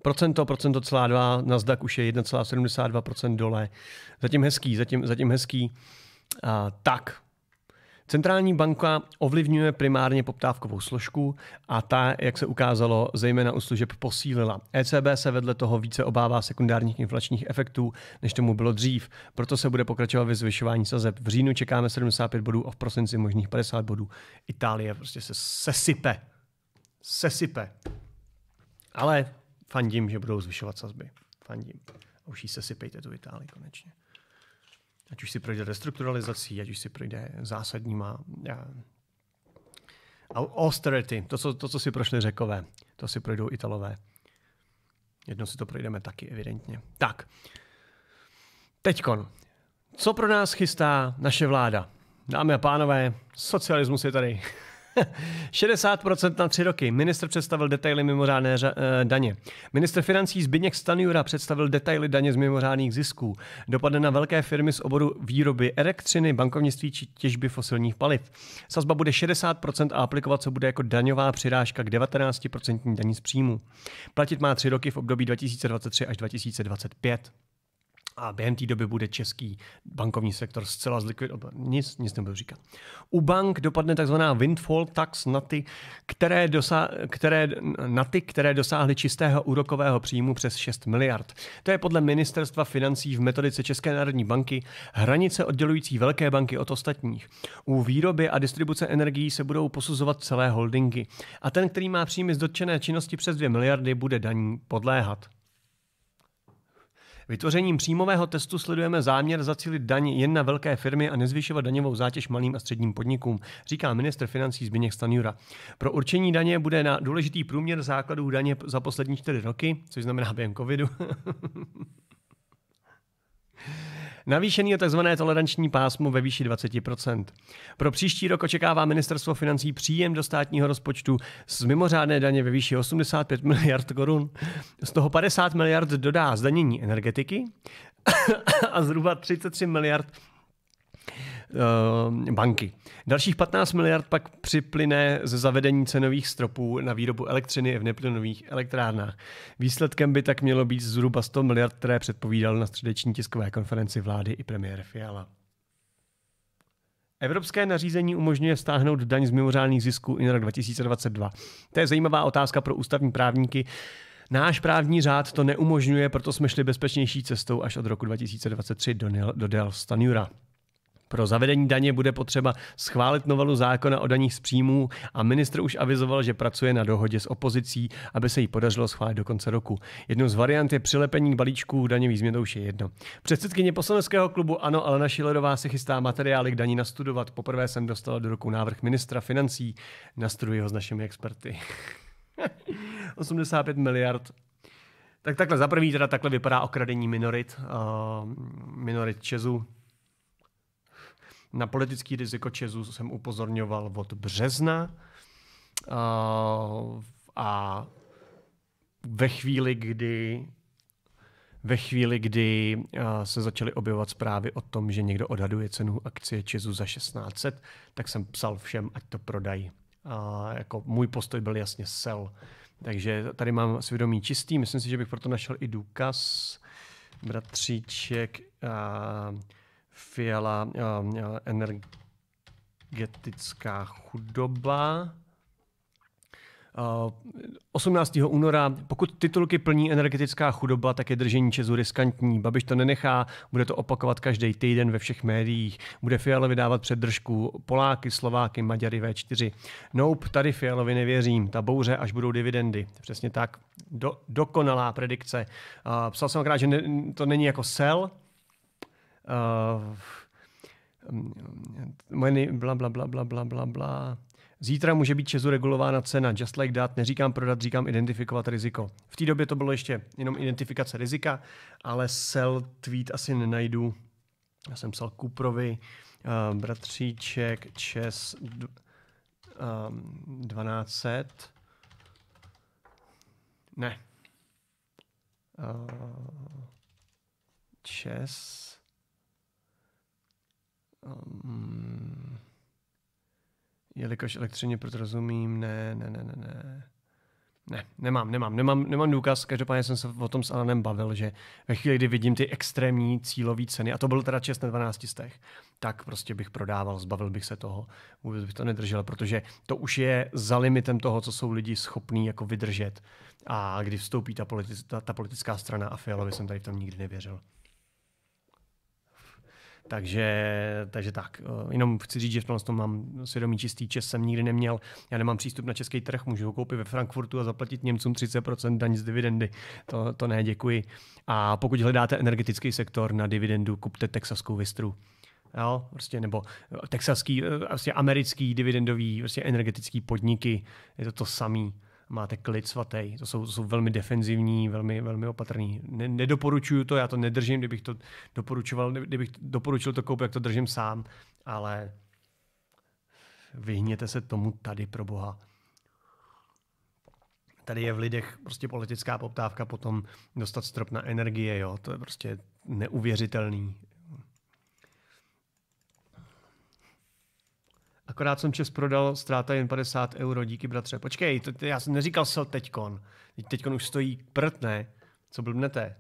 procento, procento celá dva, Nasdaq už je 1,72% dole. Zatím hezký, zatím, zatím hezký. Uh, tak, Centrální banka ovlivňuje primárně poptávkovou složku a ta, jak se ukázalo, zejména u služeb posílila. ECB se vedle toho více obává sekundárních inflačních efektů, než tomu bylo dřív. Proto se bude pokračovat ve zvyšování sazeb. V říjnu čekáme 75 bodů a v prosinci možných 50 bodů. Itálie prostě se sesype. Sesype. Ale fandím, že budou zvyšovat sazby. Fandím. A už jí sesypejte tu Itálii konečně ať už si projde restrukturalizací, ať už si projde zásadníma austerity, to co, to, co si prošli řekové, to si projdou italové. Jedno si to projdeme taky, evidentně. Tak, teďkon. Co pro nás chystá naše vláda? Dámy a pánové, socialismus je tady. 60% na tři roky. Minister představil detaily mimořádné eh, daně. Minister financí Zbigněk Stanjura představil detaily daně z mimořádných zisků. Dopadne na velké firmy z oboru výroby elektřiny, bankovnictví či těžby fosilních paliv. Sazba bude 60% a aplikovat se bude jako daňová přirážka k 19% daní z příjmu. Platit má tři roky v období 2023 až 2025 a během té doby bude český bankovní sektor zcela zlikvidovat. Nic, nic nebudu říkat. U bank dopadne tzv. windfall tax na ty, které, dosa- které, na ty, které dosáhly čistého úrokového příjmu přes 6 miliard. To je podle ministerstva financí v metodice České národní banky hranice oddělující velké banky od ostatních. U výroby a distribuce energií se budou posuzovat celé holdingy. A ten, který má příjmy z dotčené činnosti přes 2 miliardy, bude daní podléhat. Vytvořením příjmového testu sledujeme záměr zacílit daň jen na velké firmy a nezvyšovat daňovou zátěž malým a středním podnikům, říká minister financí Zbigněk Stanjura. Pro určení daně bude na důležitý průměr základů daně za poslední čtyři roky, což znamená během covidu. Navýšený je tzv. toleranční pásmo ve výši 20%. Pro příští rok očekává ministerstvo financí příjem do státního rozpočtu z mimořádné daně ve výši 85 miliard korun. Z toho 50 miliard dodá zdanění energetiky a zhruba 33 miliard Eh, banky. Dalších 15 miliard pak připlyne ze zavedení cenových stropů na výrobu elektřiny v neplynových elektrárnách. Výsledkem by tak mělo být zhruba 100 miliard, které předpovídal na středeční tiskové konferenci vlády i premiér Fiala. Evropské nařízení umožňuje stáhnout daň z mimořádných zisků i na rok 2022. To je zajímavá otázka pro ústavní právníky. Náš právní řád to neumožňuje, proto jsme šli bezpečnější cestou až od roku 2023, do Del Stanjura. Pro zavedení daně bude potřeba schválit novelu zákona o daních z příjmů a ministr už avizoval, že pracuje na dohodě s opozicí, aby se jí podařilo schválit do konce roku. Jednou z variant je přilepení balíčků balíčku daňový změn, už je jedno. Předsedkyně poslaneckého klubu Ano Alena Šilerová se chystá materiály k daní nastudovat. Poprvé jsem dostala do roku návrh ministra financí, nastuduji ho s našimi experty. 85 miliard tak takhle, za prvý teda takhle vypadá okradení minorit, uh, minorit Česu, na politický riziko Česu jsem upozorňoval od března eh, a ve chvíli, kdy ve chvíli, kdy eh, se začaly objevovat zprávy o tom, že někdo odhaduje cenu akcie Česu za 1600, tak jsem psal všem, ať to prodají. A jako můj postoj byl jasně sell. Takže tady mám svědomí čistý, myslím si, že bych proto našel i důkaz bratříček. uh, Fiala eh, energetická chudoba. 18. Eh, února, pokud titulky plní energetická chudoba, tak je držení Česu riskantní. Babiš to nenechá, bude to opakovat každý týden ve všech médiích. Bude Fiala vydávat předdržku Poláky, Slováky, Maďary V4. Nope, tady Fialovi nevěřím. Ta bouře, až budou dividendy. Přesně tak. Do, dokonalá predikce. Uh, psal jsem akorát, že ne, to není jako sell, Eh, moje bla, bla, bla, bla, bla, bla, bla. Zítra může být Česu regulována cena, just like that, neříkám prodat, říkám identifikovat riziko. V té době to bylo ještě jenom identifikace rizika, ale sell tweet asi nenajdu. Já jsem psal Kuprovi, uh, bratříček, Čes d- um, 1200. Ne. Uh, eh, čes Um, jelikož elektřině rozumím, ne, ne, ne, ne, ne. Ne, nemám, nemám, nemám, nemám důkaz. Každopádně jsem se o tom s Alanem bavil, že ve chvíli, kdy vidím ty extrémní cílové ceny, a to byl teda 6 na 12 stech, tak prostě bych prodával, zbavil bych se toho, vůbec bych to nedržel, protože to už je za limitem toho, co jsou lidi schopní jako vydržet. A kdy vstoupí ta, politi- ta, ta politická strana a Fialovi jsem tady v tom nikdy nevěřil. Takže, takže tak, eh, jenom chci říct, že v tom, tom mám svědomí čistý, čes jsem nikdy neměl, já nemám přístup na český trh, můžu ho koupit ve Frankfurtu a zaplatit Němcům 30% daň z dividendy, to, to ne, děkuji. A pokud hledáte energetický sektor na dividendu, kupte texaskou Vistru. Jo, prostě, nebo eh, texaský, eh, prostě americký dividendový, prostě energetický podniky, je to to samý máte klid svatý. To jsou, to jsou velmi defenzivní, velmi, velmi opatrní. Ne, nedoporučuju to, já to nedržím, kdybych to doporučoval, kdybych doporučil to koupit, jak to držím sám, ale vyhněte se tomu tady pro boha. Tady je v lidech prostě politická poptávka potom dostat strop na energie, jo, to je prostě neuvěřitelný. Akorát jsem Čes prodal, ztráta jen 50 euro, díky bratře. Počkej, to, já jsem neříkal sel teďkon. Teďkon už stojí prt, ne? Co blbnete?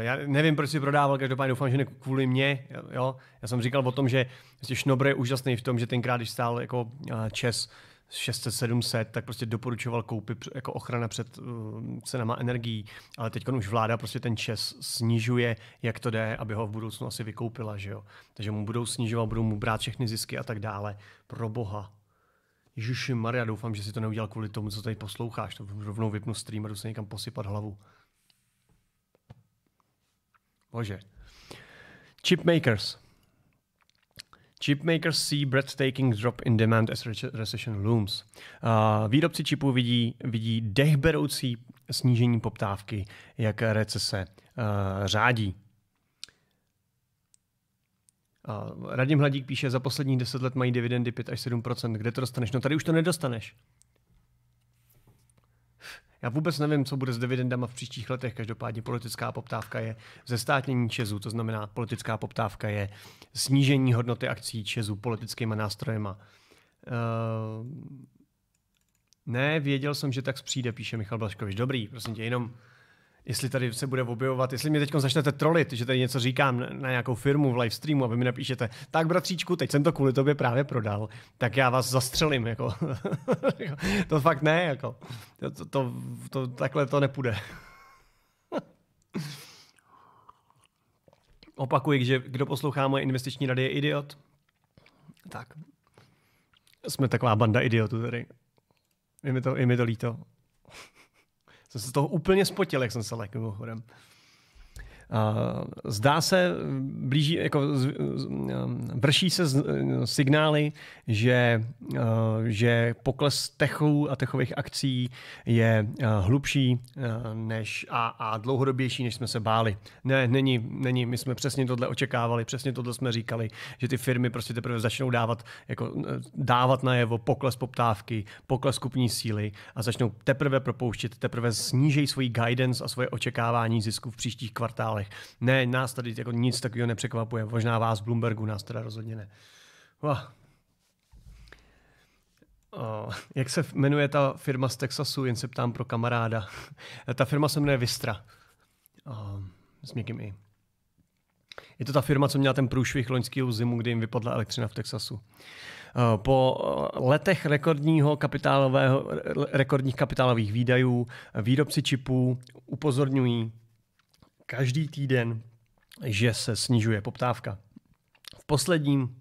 Já nevím, proč si prodával, každopádně doufám, že ne kvůli mě. Jo? Já jsem říkal o tom, že prostě Šnobr je úžasný v tom, že tenkrát, když stál jako eh, Čes 600-700, tak prostě doporučoval koupit jako ochrana před uh, cenama energií, ale teď už vláda prostě ten čes snižuje, jak to jde, aby ho v budoucnu asi vykoupila, že jo. Takže mu budou snižovat, budou mu brát všechny zisky a tak dále. Pro boha. Ježiši Maria, doufám, že si to neudělal kvůli tomu, co tady posloucháš. To rovnou vypnu stream a jdu se někam posypat hlavu. Bože. Chipmakers. Chipmakers see breathtaking drop in demand as recession looms. Uh, výrobci čipů vidí, vidí dechberoucí snížení poptávky, jak recese uh, řádí. Uh, Radim Hladík píše, za posledních 10 let mají dividendy 5 až 7 Kde to dostaneš? No tady už to nedostaneš. Já vůbec nevím, co bude s dividendama v příštích letech. Každopádně politická poptávka je ze státnění Česu, to znamená politická poptávka je snížení hodnoty akcí Česu politickými nástrojema. Uh, ne, věděl jsem, že tak přijde, píše Michal Blaškovič. Dobrý, prosím tě, jenom jestli tady se bude objevovat, jestli mě teď začnete trolit, že tady něco říkám na nějakou firmu v live streamu a vy mi napíšete, tak bratříčku, teď jsem to kvůli tobě právě prodal, tak já vás zastřelím, jako. to fakt ne, jako. To, to, to, to takhle to nepůjde. Opakuji, že kdo poslouchá moje investiční rady je idiot. Tak. Jsme taková banda idiotů tady. Je mi to, je mi to líto. Jsem se z toho úplně spotil, jak jsem se lekl mimochodem. Zdá se, blíží, jako, brší se signály, že, že pokles techů a techových akcí je hlubší než, a, a dlouhodobější, než jsme se báli. Ne, není, není, my jsme přesně tohle očekávali, přesně tohle jsme říkali, že ty firmy prostě teprve začnou dávat, jako, e, dávat najevo pokles poptávky, pokles kupní síly a začnou teprve propouštět, teprve snížejí svoji guidance a svoje očekávání zisku v příštích kvartálech kanálech. Ne, nás tady jako nic takového nepřekvapuje. Možná vás v Bloombergu, nás teda rozhodně ne. Oh. Oh. Jak se jmenuje ta firma z Texasu? Jen se ptám pro kamaráda. ta firma se jmenuje Vistra. Oh. S někým i. Je to ta firma, co měla ten průšvih loňského zimu, kdy jim vypadla elektřina v Texasu. Po letech rekordního kapitálového, rekordních kapitálových výdajů výrobci čipů upozorňují, každý týden, že se snižuje poptávka. V posledním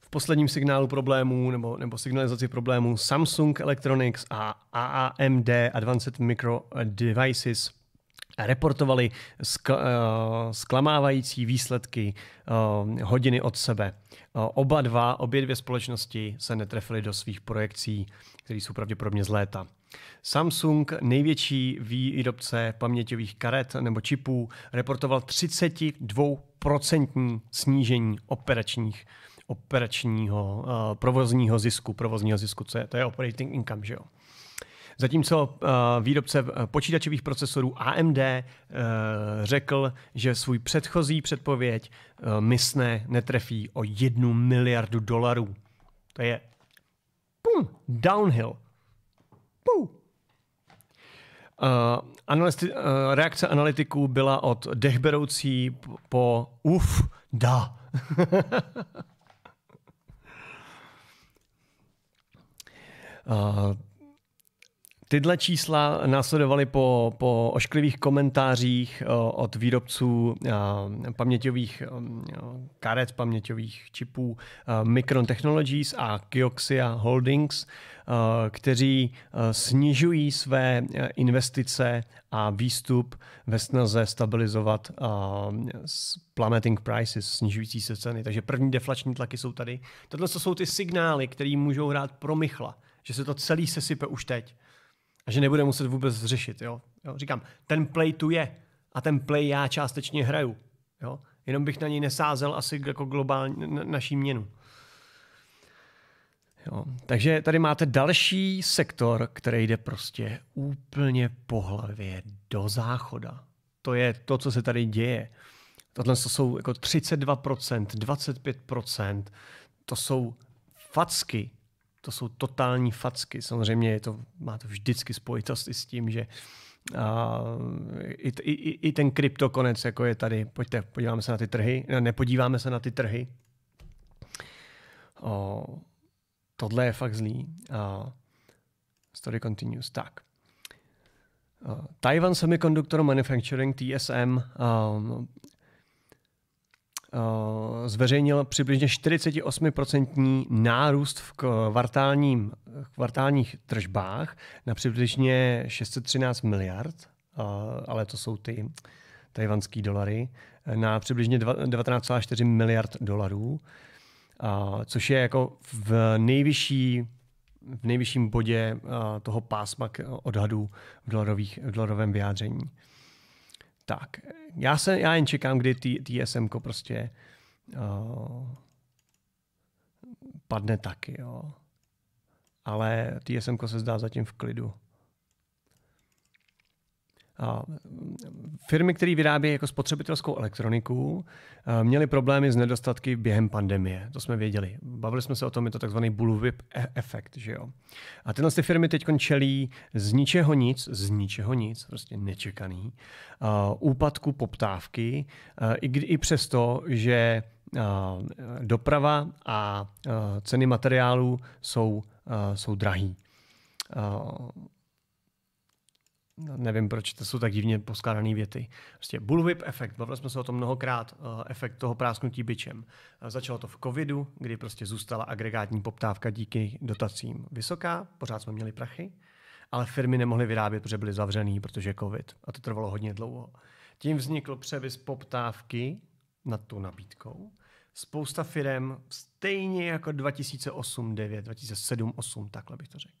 v posledním signálu problémů nebo, nebo signalizaci problémů Samsung Electronics a AMD Advanced Micro Devices reportovali skl, eh, zklamávající výsledky eh, hodiny od sebe. Eh, oba dva, obě dvě společnosti se netrefily do svých projekcí, které jsou pravděpodobně z léta. Samsung, největší výrobce paměťových karet nebo čipů, reportoval 32% snížení operačních operačního, uh, provozního zisku, provozního zisku, co je, to je operating income, že jo. Zatímco eh, výrobce eh, počítačových procesorů AMD eh, řekl, že svůj předchozí předpověď mysne netrefí o jednu miliardu dolarů. To je pum, downhill. Pum. Uh, analisti, uh, reakce analytiků byla od dechberoucí po uf, da. uh, Tyhle čísla následovaly po, po ošklivých komentářích eh, od výrobců eh, paměťových eh, karet, paměťových čipů Micron Technologies a Kioxia Holdings, kteří snižují své investice a výstup ve snaze stabilizovat plummeting prices, snižující se ceny. Takže první deflační tlaky jsou tady. Tohle jsou ty signály, které můžou hrát pro Michla, že se to celý sesype už teď a že nebude muset vůbec řešit. Jo? Jo? Říkám, ten play tu je a ten play já částečně hraju. Jo? Jenom bych na něj nesázel asi jako globální na, naší měnu. Jo. Takže tady máte další sektor, který jde prostě úplně po hlavě do záchoda. To je to, co se tady děje. Tohle jsou jako 32%, 25%, to jsou facky, to jsou totální facky. Samozřejmě je to, má to vždycky spojitost i s tím, že a i, i, i ten kryptokonec, jako je tady, pojďte, podíváme se na ty trhy, nepodíváme se na ty trhy. O, tohle je fakt zlý. A story continues. Tak. Taiwan Semiconductor Manufacturing, TSM, um, Eh, zveřejnil přibližně 48% nárůst v kvartálním, kvartálních tržbách na přibližně 613 miliard, eh, ale to jsou ty tajvanské dolary, eh, na přibližně 19,4 miliard dolarů, což je jako v nejvyšší v nejvyšším bodě toho pásma odhadu v, dolarových, v dolarovém vyjádření. Tak, já, se, já jen čekám, kdy TSM prostě uh, padne taky, jo. Ale TSM se zdá zatím v klidu. Firmy, které vyrábějí jako spotřebitelskou elektroniku, měly problémy s nedostatky během pandemie. To jsme věděli. Bavili jsme se o tom, je to takzvaný bullwhip e- efekt. Že jo? A tyhle ty firmy teď končelí z ničeho nic, z ničeho nic, prostě nečekaný, úpadku poptávky, i, i přesto, že doprava a ceny materiálů jsou, jsou drahý. No. nevím, proč to jsou tak divně poskládané věty. Prostě bullwhip efekt, bavili jsme se o tom mnohokrát, eh, efekt toho prásknutí bičem. Eh, začalo to v covidu, kdy prostě zůstala agregátní poptávka díky dotacím vysoká, pořád jsme měli prachy, ale firmy nemohly vyrábět, protože byly zavřený, protože covid. A to trvalo hodně dlouho. Tím vznikl převis poptávky nad tu nabídkou. Spousta firm stejně jako 2008, 9, 2007, 8, takhle bych to řekl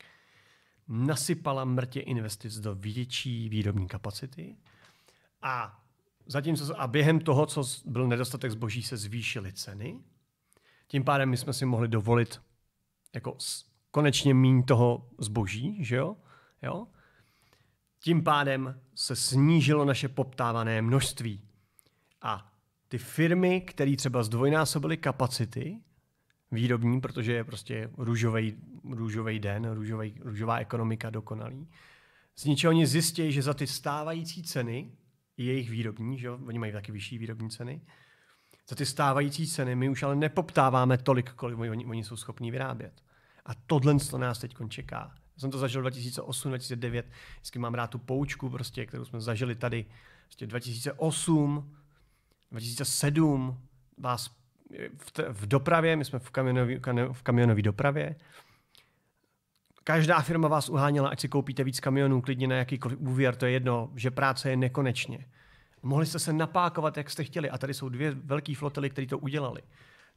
nasypala mrtě investic do větší výrobní kapacity a zatímco a během toho, co byl nedostatek zboží, se zvýšily ceny. Tím pádem my jsme si mohli dovolit jako konečně méně toho zboží, že jo? jo? Tím pádem se snížilo naše poptávané množství. A ty firmy, které třeba zdvojnásobily kapacity, výrobní, protože je prostě růžový, růžový den, růžovej, růžová ekonomika dokonalý. Z ničeho oni zjistí, že za ty stávající ceny, jejich výrobní, že oni mají taky vyšší výrobní ceny, za ty stávající ceny my už ale nepoptáváme tolik, kolik oni, oni jsou schopni vyrábět. A tohle to nás teď čeká. Já jsem to zažil 2008, 2009, vždycky mám rád tu poučku, prostě, kterou jsme zažili tady. Prostě 2008, 2007 vás v, t- v dopravě, my jsme v kamionové v kamionový dopravě, Každá firma vás uháněla, ať si koupíte víc kamionů, klidně na jakýkoliv úvěr, to je jedno, že práce je nekonečně. Mohli jste se napákovat, jak jste chtěli, a tady jsou dvě velké flotily, které to udělali.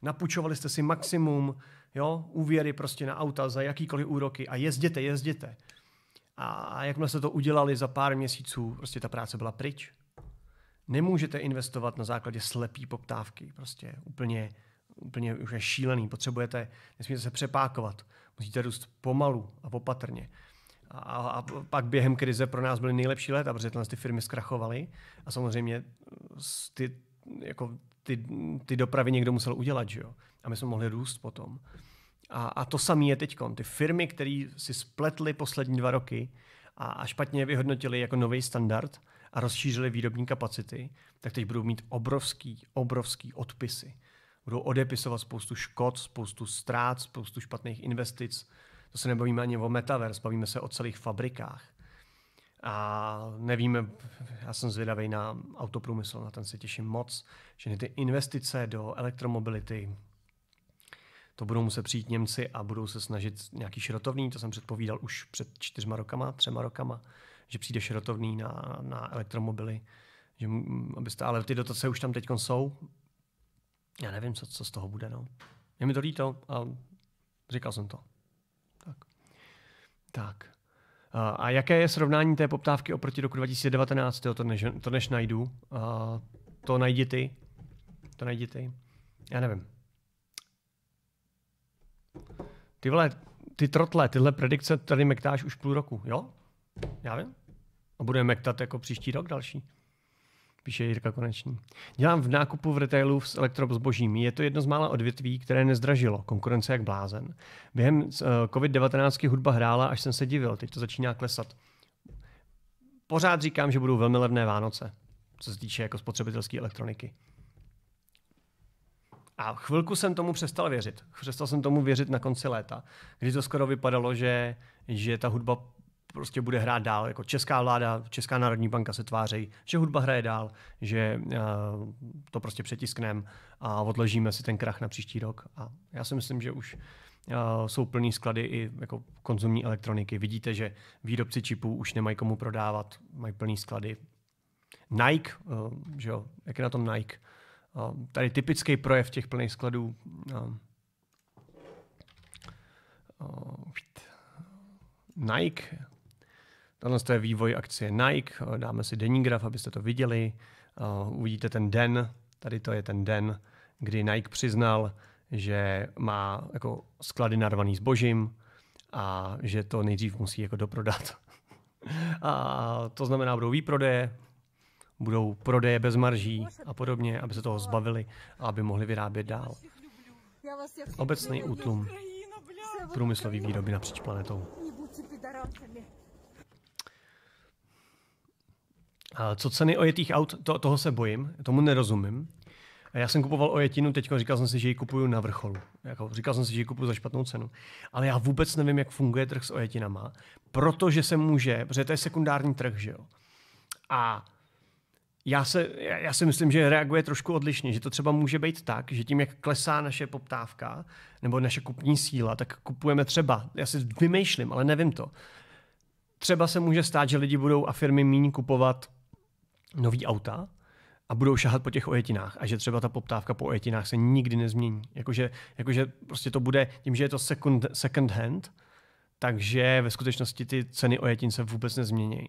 Napučovali jste si maximum, jo, úvěry prostě na auta za jakýkoliv úroky a jezděte, jezděte. A jakmile se to udělali za pár měsíců, prostě ta práce byla pryč nemůžete investovat na základě slepý poptávky. Prostě úplně, úplně už je šílený. Potřebujete, nesmíte se přepákovat. Musíte růst pomalu a opatrně. A, a pak během krize pro nás byly nejlepší léta, protože tyhle ty firmy zkrachovaly a samozřejmě eh, ty, jako ty, ty dopravy někdo musel udělat, že jo? A my jsme mohli růst potom. A, a to samé je teď. Ty firmy, které si spletly poslední dva roky, a špatně vyhodnotili jako nový standard a rozšířili výrobní kapacity, tak teď budou mít obrovský, obrovský odpisy. Budou odepisovat spoustu škod, spoustu ztrát, spoustu špatných investic. To se nebavíme ani o metaverse, bavíme se o celých fabrikách. A nevíme, já jsem zvědavý na autoprůmysl, na ten se těším moc, že ty investice do elektromobility, to budou muset přijít Němci a budou se snažit nějaký šrotovný, to jsem předpovídal už před čtyřma rokama, třema rokama, že přijde šrotovný na, na elektromobily, že, abyste, ale ty dotace už tam teď jsou. Já nevím, co, co z toho bude. No. Je mi to líto, ale říkal jsem to. Tak. tak. A, jaké je srovnání té poptávky oproti roku 2019? Jo, to, než, to než najdu. A, to najdi ty. To najdi ty. Já nevím. Ty vole, ty trotle, tyhle predikce tady mektáš už půl roku, jo? Já vím. A budeme mektat jako příští rok další. Píše Jirka Konečný. Dělám v nákupu v retailu s elektrobozbožím. Je to jedno z mála odvětví, které nezdražilo. Konkurence jak blázen. Během eh, COVID-19 hudba hrála, až jsem se divil. Teď to začíná klesat. Pořád říkám, že budou velmi levné Vánoce, co se týče jako spotřebitelské elektroniky. A chvilku jsem tomu přestal věřit. Přestal jsem tomu věřit na konci léta, kdy to skoro vypadalo, že, že ta hudba prostě bude hrát dál. Jako česká vláda, Česká národní banka se tváří, že hudba hraje dál, že eh, to prostě přetiskneme a odložíme si ten krach na příští rok. A já si myslím, že už eh, jsou plný sklady i jako konzumní elektroniky. Vidíte, že výrobci čipů už nemají komu prodávat, mají plný sklady. Nike, eh, že jo, jak je na tom Nike? Eh, tady typický projev těch plných skladů. Eh, eh, Nike. Tohle je vývoj akcie Nike. Dáme si denní graf, abyste to viděli. Uvidíte ten den. Tady to je ten den, kdy Nike přiznal, že má jako sklady narvaný zbožím a že to nejdřív musí jako doprodat. A to znamená, budou výprodeje, budou prodeje bez marží a podobně, aby se toho zbavili a aby mohli vyrábět dál. Obecný útlum průmyslový výroby napříč planetou. A co ceny ojetých aut, to, toho se bojím, tomu nerozumím. Já jsem kupoval ojetinu, teď říkal jsem si, že ji kupuju na vrcholu. Jako, říkal jsem si, že ji kupuju za špatnou cenu. Ale já vůbec nevím, jak funguje trh s ojetinama, protože se může, protože to je sekundární trh, že jo. A já, se, já si myslím, že reaguje trošku odlišně, že to třeba může být tak, že tím, jak klesá naše poptávka nebo naše kupní síla, tak kupujeme třeba, já si vymýšlím, ale nevím to. Třeba se může stát, že lidi budou a firmy míň kupovat nový auta, a budou šahat po těch ojetinách a že třeba ta poptávka po ojetinách se nikdy nezmění. Jakože, jakože prostě to bude, tím, že je to second, second hand, takže ve skutečnosti ty ceny ojetin se vůbec nezmění.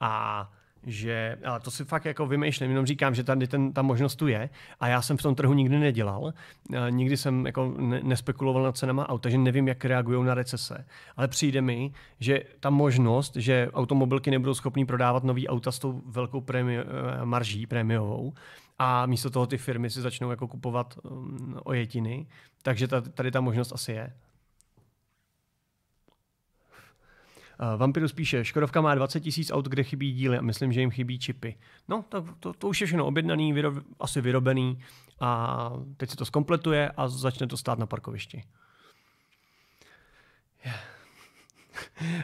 A že, ale to si fakt jako vymýšlím, jenom říkám, že tady ten, ta možnost tu je a já jsem v tom trhu nikdy nedělal, eh, nikdy jsem jako nespekuloval nad cenama aut, takže nevím, jak reagují na recese, ale přijde mi, že ta možnost, že automobilky nebudou schopní prodávat nový auta s tou velkou prémi, eh, marží prémiovou, a místo toho ty firmy si začnou jako kupovat mm, ojetiny, takže tady ta možnost asi je. Eh, Vampirus píše, Škodovka má 20 tisíc aut, kde chybí díly a myslím, že jim chybí čipy. No, to, to, to už je všechno objednaný, vyro, asi vyrobený a teď se to skompletuje a začne to stát na parkovišti. Yeah.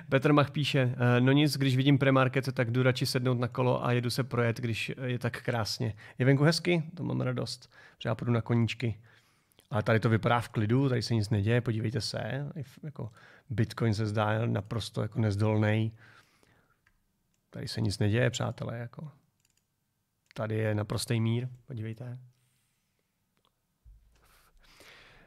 Petr Mach píše, eh, no nic, když vidím premarkete, tak jdu radši sednout na kolo a jedu se projet, když je tak krásně. Je venku hezky? To mám radost, že já půjdu na koníčky. Ale tady to vypadá v klidu, tady se nic neděje, podívejte se. Jako, Bitcoin se zdá naprosto jako nezdolný. Tady se nic neděje, přátelé. Jako. Tady je naprostý mír, podívejte.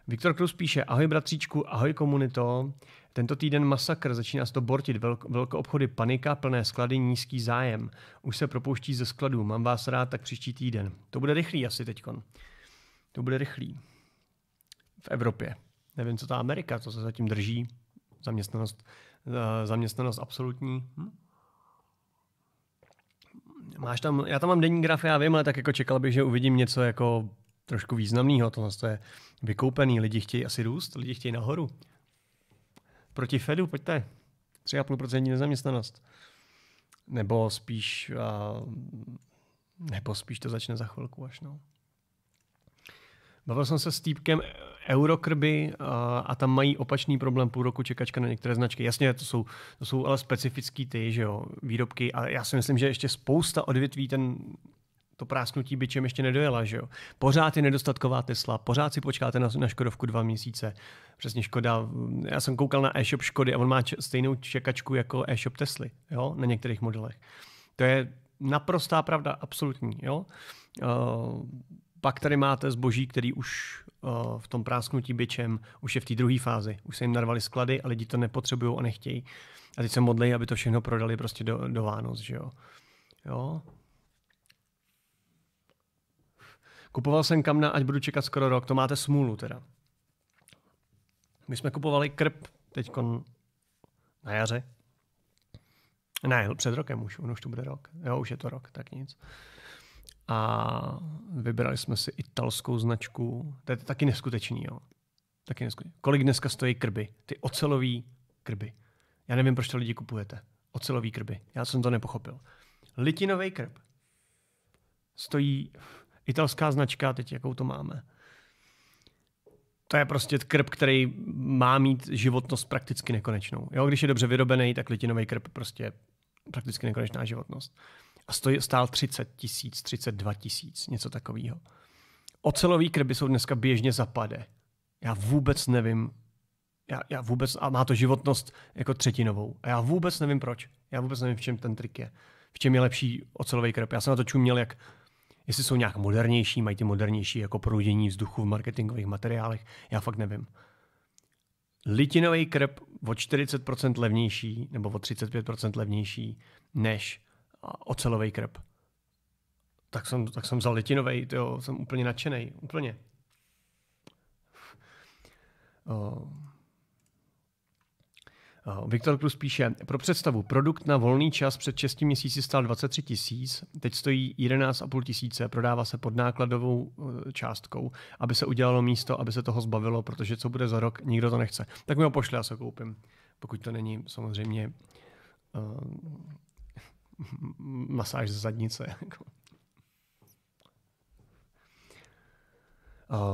Viktor Krus píše, ahoj bratříčku, ahoj komunito. Tento týden masakr, začíná se to bortit, velké obchody panika, plné sklady, nízký zájem. Už se propouští ze skladů, mám vás rád, tak příští týden. To bude rychlý asi teďkon. To bude rychlý. V Evropě. Nevím, co ta Amerika, co se zatím drží zaměstnanost, eh, zaměstnanost absolutní. Hm? Máš tam, já tam mám denní graf, já vím, ale tak jako čekal bych, že uvidím něco jako trošku významného. Tohle je vykoupený, lidi chtějí asi růst, lidi chtějí nahoru. Proti Fedu, pojďte. 3,5% nezaměstnanost. Nebo spíš, uh, nebo spíš to začne za chvilku až no. Bavil jsem se s týpkem Eurokrby a, a tam mají opačný problém půl roku čekačka na některé značky. Jasně, to jsou, to jsou ale specifický ty že jo, výrobky a já si myslím, že ještě spousta odvětví ten to prásnutí byčem ještě nedojela, že jo. Pořád je nedostatková Tesla, pořád si počkáte na, na Škodovku dva měsíce. Přesně Škoda, já jsem koukal na e-shop Škody a on má č- stejnou čekačku jako e-shop Tesly, jo, na některých modelech. To je naprostá pravda, absolutní, jo. Uh, pak tady máte zboží, který už eh, v tom prásknutí byčem už je v té druhé fázi. Už se jim narvali sklady a lidi to nepotřebují a nechtějí. A teď se modlí, aby to všechno prodali prostě do, do Vánoc, že jo. Jo. Kupoval jsem kamna, ať budu čekat skoro rok. To máte smůlu teda. My jsme kupovali krp teď na jaře. Ne, před rokem už, on už tu bude rok. Jo, už je to rok, tak nic. Uh, a vybrali jsme si italskou značku. To je taky neskutečný, jo. Taky neskutečný. Kolik dneska stojí krby? Ty ocelový krby. Já nevím, proč to lidi kupujete. Ocelový krby. Já jsem to nepochopil. Litinový krb. Stojí italská značka, teď jakou to máme. To je prostě krb, který má mít životnost prakticky nekonečnou. Jo, když je dobře vyrobený, tak litinový krb prostě prakticky nekonečná životnost a stojí, stál 30 tisíc, 32 tisíc, něco takového. Ocelový krby jsou dneska běžně zapade. Já vůbec nevím, já, já vůbec, a má to životnost jako třetinovou. A já vůbec nevím proč. Já vůbec nevím, v čem ten trik je. V čem je lepší ocelový krb. Já jsem na to čuměl, jak jestli jsou nějak modernější, mají ty modernější jako proudění vzduchu v marketingových materiálech, já fakt nevím. Litinový krb o 40% levnější nebo o 35% levnější než ocelový krb. Tak jsem, tak jsem vzal litinový, jo, jsem úplně nadšený, úplně. Uh, Viktor Klus píše, pro představu, produkt na volný čas před 6 měsíci stál 23 tisíc, teď stojí 11,5 tisíce, prodává se pod nákladovou částkou, aby se udělalo místo, aby se toho zbavilo, protože co bude za rok, nikdo to nechce. Tak mi ho pošle, já se koupím, pokud to není samozřejmě masáž z zadnice. Jako.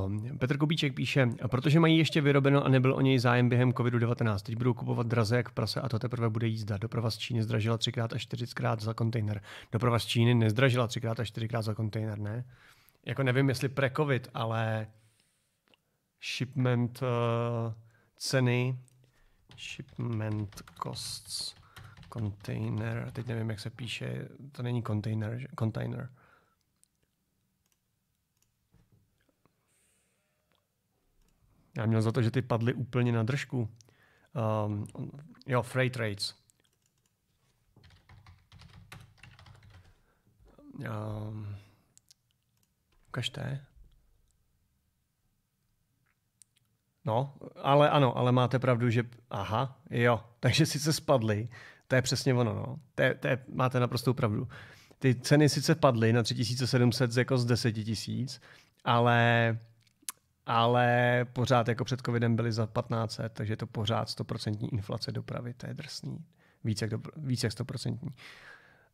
Ehm, Petr Kubíček píše, protože mají ještě vyrobeno a nebyl o něj zájem během COVID-19, teď budou kupovat draze jak prase a to teprve bude jízda. Doprava z Číny zdražila třikrát až čtyřikrát za kontejner. Doprava z Číny nezdražila třikrát až čtyřikrát za kontejner, ne? Jako nevím, jestli pre-COVID, ale shipment uh, ceny, shipment costs Container, teď nevím, jak se píše, to není container, že? container. Já měl za to, že ty padly úplně na držku. Um, jo, freight rates. Um, ukažte. No, ale ano, ale máte pravdu, že aha, jo, takže sice spadly, to je přesně ono. No. To je, to je, máte naprostou pravdu. Ty ceny sice padly na 3700 jako z 10 tisíc, ale, ale pořád jako před covidem byly za 1500, takže je to pořád 100% inflace dopravy. To je drsný. více jak, do, víc jak 100%.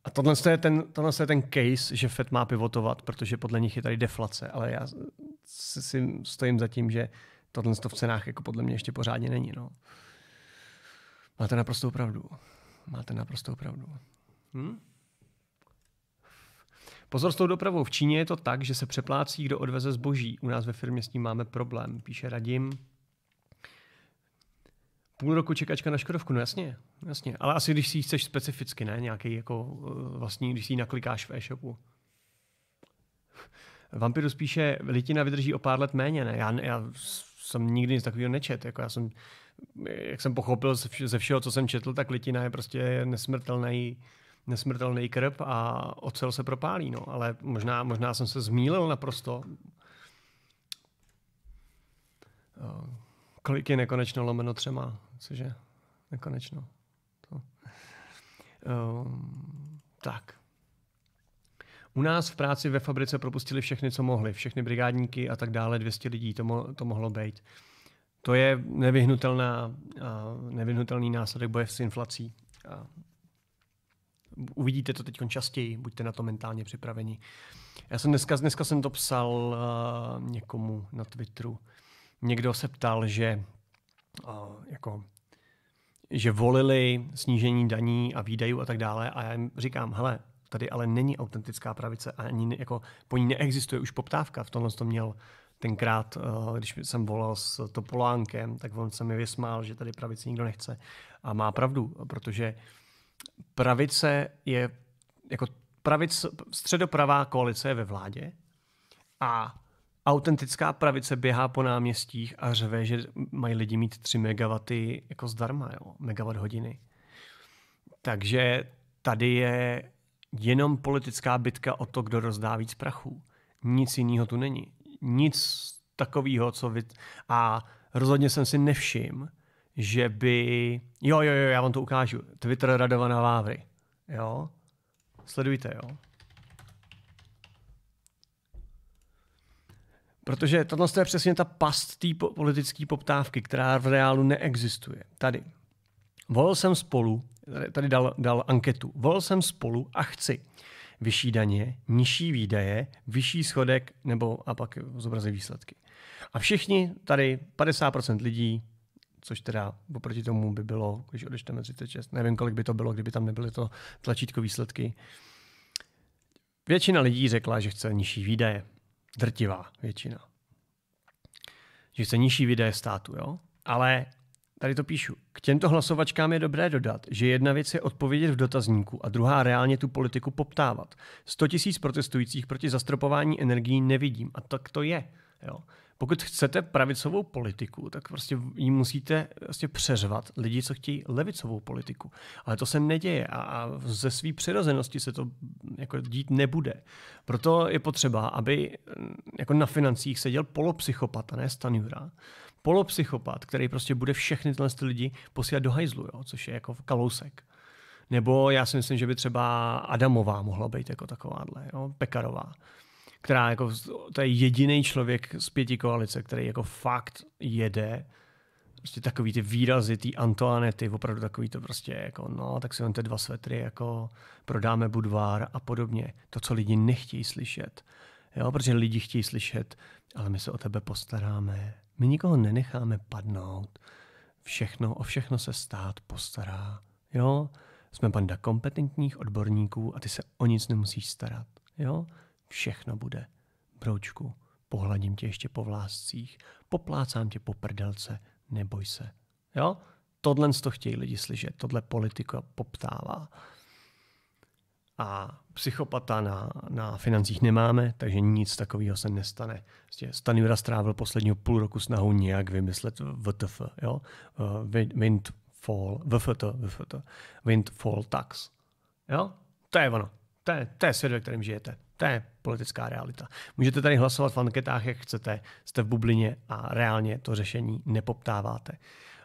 A tohle je, ten, tohle je ten case, že FED má pivotovat, protože podle nich je tady deflace, ale já si stojím za tím, že tohle v cenách jako podle mě ještě pořádně není. No. Máte naprostou pravdu máte naprostou pravdu. Hmm? Pozor s tou dopravou. V Číně je to tak, že se přeplácí, kdo odveze zboží. U nás ve firmě s tím máme problém, píše Radim. Půl roku čekačka na Škodovku, no jasně, jasně. Ale asi když si ji chceš specificky, ne? Nějaký jako eh, vlastní, když si ji naklikáš v e-shopu. Vampiru spíše litina vydrží o pár let méně, ne? Já, já jsem nikdy nic takového nečet. Jako já jsem jak jsem pochopil ze všeho, co jsem četl, tak litina je prostě nesmrtelný nesmrtelný krb a ocel se propálí, no, ale možná, možná jsem se zmílil naprosto. Eh, kolik je nekonečno lomeno třema, cože? Nekonečno. To. Um, tak. U nás v práci ve fabrice propustili všechny, co mohli, všechny brigádníky a tak dále, 200 lidí, to, mo- to mohlo být. To je nevyhnutelná, nevyhnutelný následek boje s inflací. Uvidíte to teď častěji, buďte na to mentálně připraveni. Já jsem dneska, dneska jsem to psal eh, někomu na Twitteru. Někdo se ptal, že eh, jako že volili snížení daní a výdajů a tak dále. A já jim říkám, hele, tady ale není autentická pravice a ani jako po ní neexistuje už poptávka. V tomhle to měl tenkrát, eh, když jsem volal s Topolánkem, tak on se mi vysmál, že tady pravice nikdo nechce. A má pravdu, protože pravice je, jako pravic, středopravá koalice je ve vládě a autentická pravice běhá po náměstích a řve, že mají lidi mít 3 MW jako zdarma, jo, megawatt hodiny. Takže tady je jenom politická bitka o to, kdo rozdá víc prachu, Nic jiného tu není nic takového, co vy... A rozhodně jsem si nevšiml, že by... Jo, jo, jo, já vám to ukážu. Twitter radovaná Vávry. Jo? Sledujte, jo? Protože tohle je přesně ta past té politické poptávky, která v reálu neexistuje. Tady. Volil jsem spolu, tady dal, dal anketu. Volil jsem spolu a chci vyšší daně, nižší výdaje, vyšší schodek nebo a pak zobrazí výsledky. A všichni tady, 50% lidí, což teda oproti tomu by bylo, když odečteme 36, nevím, kolik by to bylo, kdyby tam nebyly to tlačítko výsledky. Většina lidí řekla, že chce nižší výdaje. Drtivá většina. Že chce nižší výdaje státu, jo? Ale Tady to píšu. K těmto hlasovačkám je dobré dodat, že jedna věc je odpovědět v dotazníku a druhá reálně tu politiku poptávat. 100 tisíc protestujících proti zastropování energií nevidím. A tak to je. Jo. Pokud chcete pravicovou politiku, tak prostě ji musíte prostě přeřvat lidi, co chtějí levicovou politiku. Ale to se neděje a, a ze své přirozenosti se to jako dít nebude. Proto je potřeba, aby jako na financích seděl polopsychopat a ne Stanjura, polopsychopat, který prostě bude všechny tyhle lidi posílat do hajzlu, jo, což je jako kalousek. Nebo já si myslím, že by třeba Adamová mohla být jako takováhle, jo, Pekarová, která jako, to je jediný člověk z pěti koalice, který jako fakt jede prostě takový ty výrazy, ty Antoanety, opravdu takový to prostě jako, no, tak si ty dva svetry, jako prodáme budvár a podobně. To, co lidi nechtějí slyšet. Jo, protože lidi chtějí slyšet, ale my se o tebe postaráme, my nikoho nenecháme padnout. Všechno, o všechno se stát postará. Jo, jsme panda kompetentních odborníků a ty se o nic nemusíš starat. Jo, všechno bude. Broučku, pohladím tě ještě po vláscích, poplácám tě po prdelce, neboj se. Jo, tohle to chtějí lidi slyšet, tohle politika poptává a psychopata na, na financích nemáme, takže nic takového se nestane. Prostě Stanjura strávil posledního půl roku snahou nějak vymyslet VTF, jo? Eh, windfall, VFT, VFT, Windfall Tax. Jo? To je ono. To je, to je svět, ve kterém žijete. To je politická realita. Můžete tady hlasovat v anketách, jak chcete, jste v bublině a reálně to řešení nepoptáváte. Uh,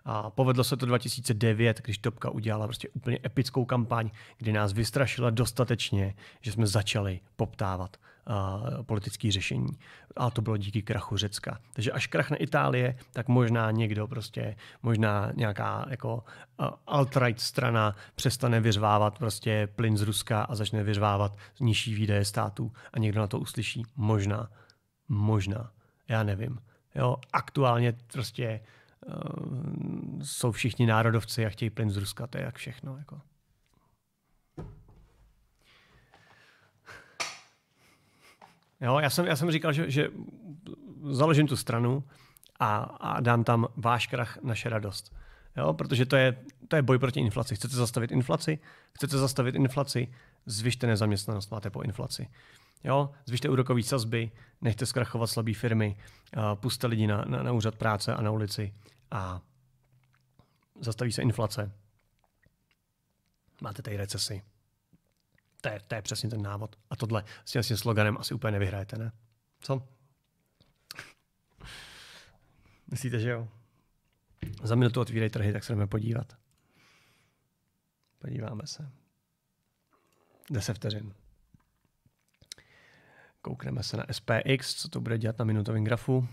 a povedlo se to 2009, když Topka udělala prostě úplně epickou kampaň, kdy nás vystrašila dostatečně, že jsme začali poptávat uh, politické řešení. A to bylo díky krachu Řecka. Takže až krachne Itálie, tak možná někdo prostě, možná nějaká jako uh, alt-right strana přestane vyřvávat prostě plyn z Ruska a začne vyřvávat nižší výdaje států a někdo na to uslyší. Možná. Možná. Já nevím. Jo, aktuálně prostě Eh, jsou všichni národovci a chtějí plyn z Ruska, to je jak všechno. Jako. Jo, já, jsem, já jsem říkal, že, že založím tu stranu a, a dám tam váš krach, naše radost. Jo, protože to je, to je boj proti inflaci. Chcete zastavit inflaci? Chcete zastavit inflaci? Zvyšte nezaměstnanost, máte po inflaci. Jo, zvyšte úrokové sazby, nechte zkrachovat slabé firmy, eh, puste lidi na, na, na úřad práce a na ulici a zastaví se inflace. Máte tady recesi. To je, to je přesně ten návod. A tohle s tím, s tím sloganem asi úplně nevyhrajete, ne? Co? Myslíte, že jo? Za minutu otvírej trhy, tak se jdeme podívat. Podíváme se. 10 vteřin. Koukneme se na SPX, co to bude dělat na minutovém grafu.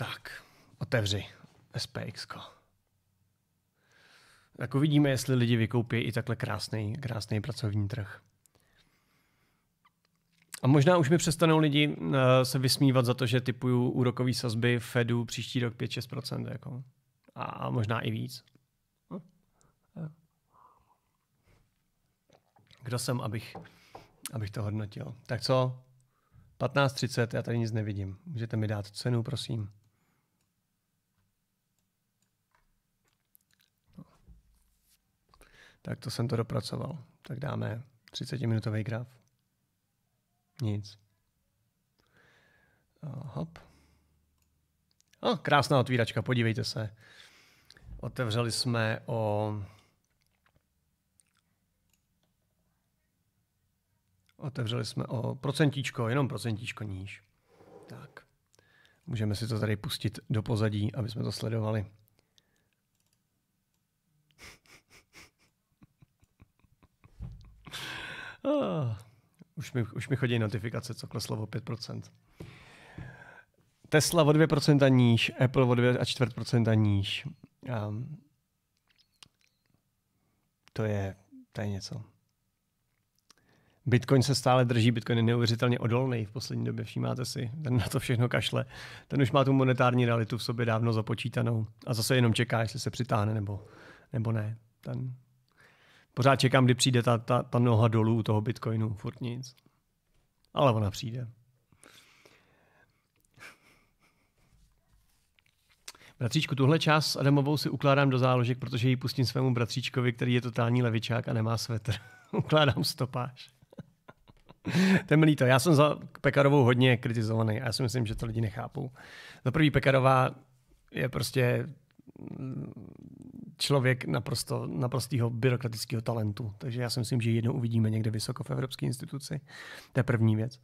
Tak, otevři SPX. -ko. Tak uvidíme, jestli lidi vykoupí i takhle krásný, krásný pracovní trh. A možná už mi přestanou lidi eh, se vysmívat za to, že typuju úrokové sazby Fedu příští rok 5-6%. Jako. A, možná i víc. Hm? Eh. Kdo jsem, abych, abych to hodnotil? Tak co? 15.30, já tady nic nevidím. Můžete mi dát cenu, prosím. Tak to jsem to dopracoval. Tak dáme 30-minutový graf. Nic. A hop. A krásná otvíračka, podívejte se. Otevřeli jsme o... Otevřeli jsme o procentíčko, jenom procentíčko níž. Tak. Můžeme si to tady pustit do pozadí, aby jsme to sledovali. Už mi, už mi chodí notifikace, co kleslo o 5%. Tesla o 2% níž, Apple o 2,4% níž. Um, to je, to je něco. Bitcoin se stále drží, Bitcoin je neuvěřitelně odolný v poslední době, všímáte si, ten na to všechno kašle. Ten už má tu monetární realitu v sobě dávno započítanou a zase jenom čeká, jestli se přitáhne nebo, nebo ne. Ten pořád čekám, kdy přijde ta, ta, ta noha dolů toho Bitcoinu, furt nic. Ale ona přijde. Bratříčku, tuhle část s Adamovou si ukládám do záložek, protože ji pustím svému bratříčkovi, který je totální levičák a nemá svetr. ukládám stopáž. Ten to. Já jsem za Pekarovou hodně kritizovaný a já si myslím, že to lidi nechápou. Za prvý Pekarová je prostě člověk naprosto, naprostýho byrokratického talentu. Takže já si myslím, že jednou uvidíme někde vysoko v Evropské instituci. To je první věc.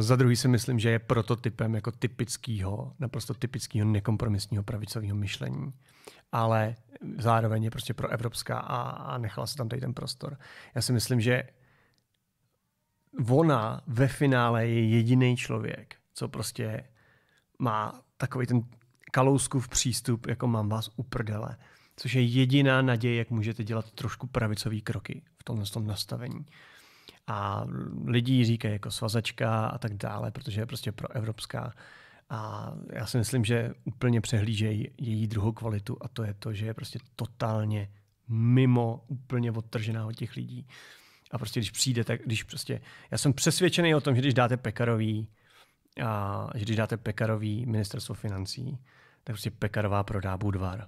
za druhý si myslím, že je prototypem jako typického, naprosto typického nekompromisního pravicového myšlení. Ale zároveň je prostě proevropská a, a nechala se tam tady ten prostor. Já si myslím, že ona ve finále je jediný člověk, co prostě má takový ten kalouskův přístup, jako mám vás uprdele což je jediná naděje, jak můžete dělat trošku pravicový kroky v tomhle tom nastavení. A lidi říkají jako svazačka a tak dále, protože je prostě proevropská. A já si myslím, že úplně přehlížejí její druhou kvalitu a to je to, že je prostě totálně mimo, úplně odtržená od těch lidí. A prostě když přijde, tak když prostě, já jsem přesvědčený o tom, že když dáte pekarový, a, že když dáte pekarový ministerstvo financí, tak prostě pekarová prodá Budvar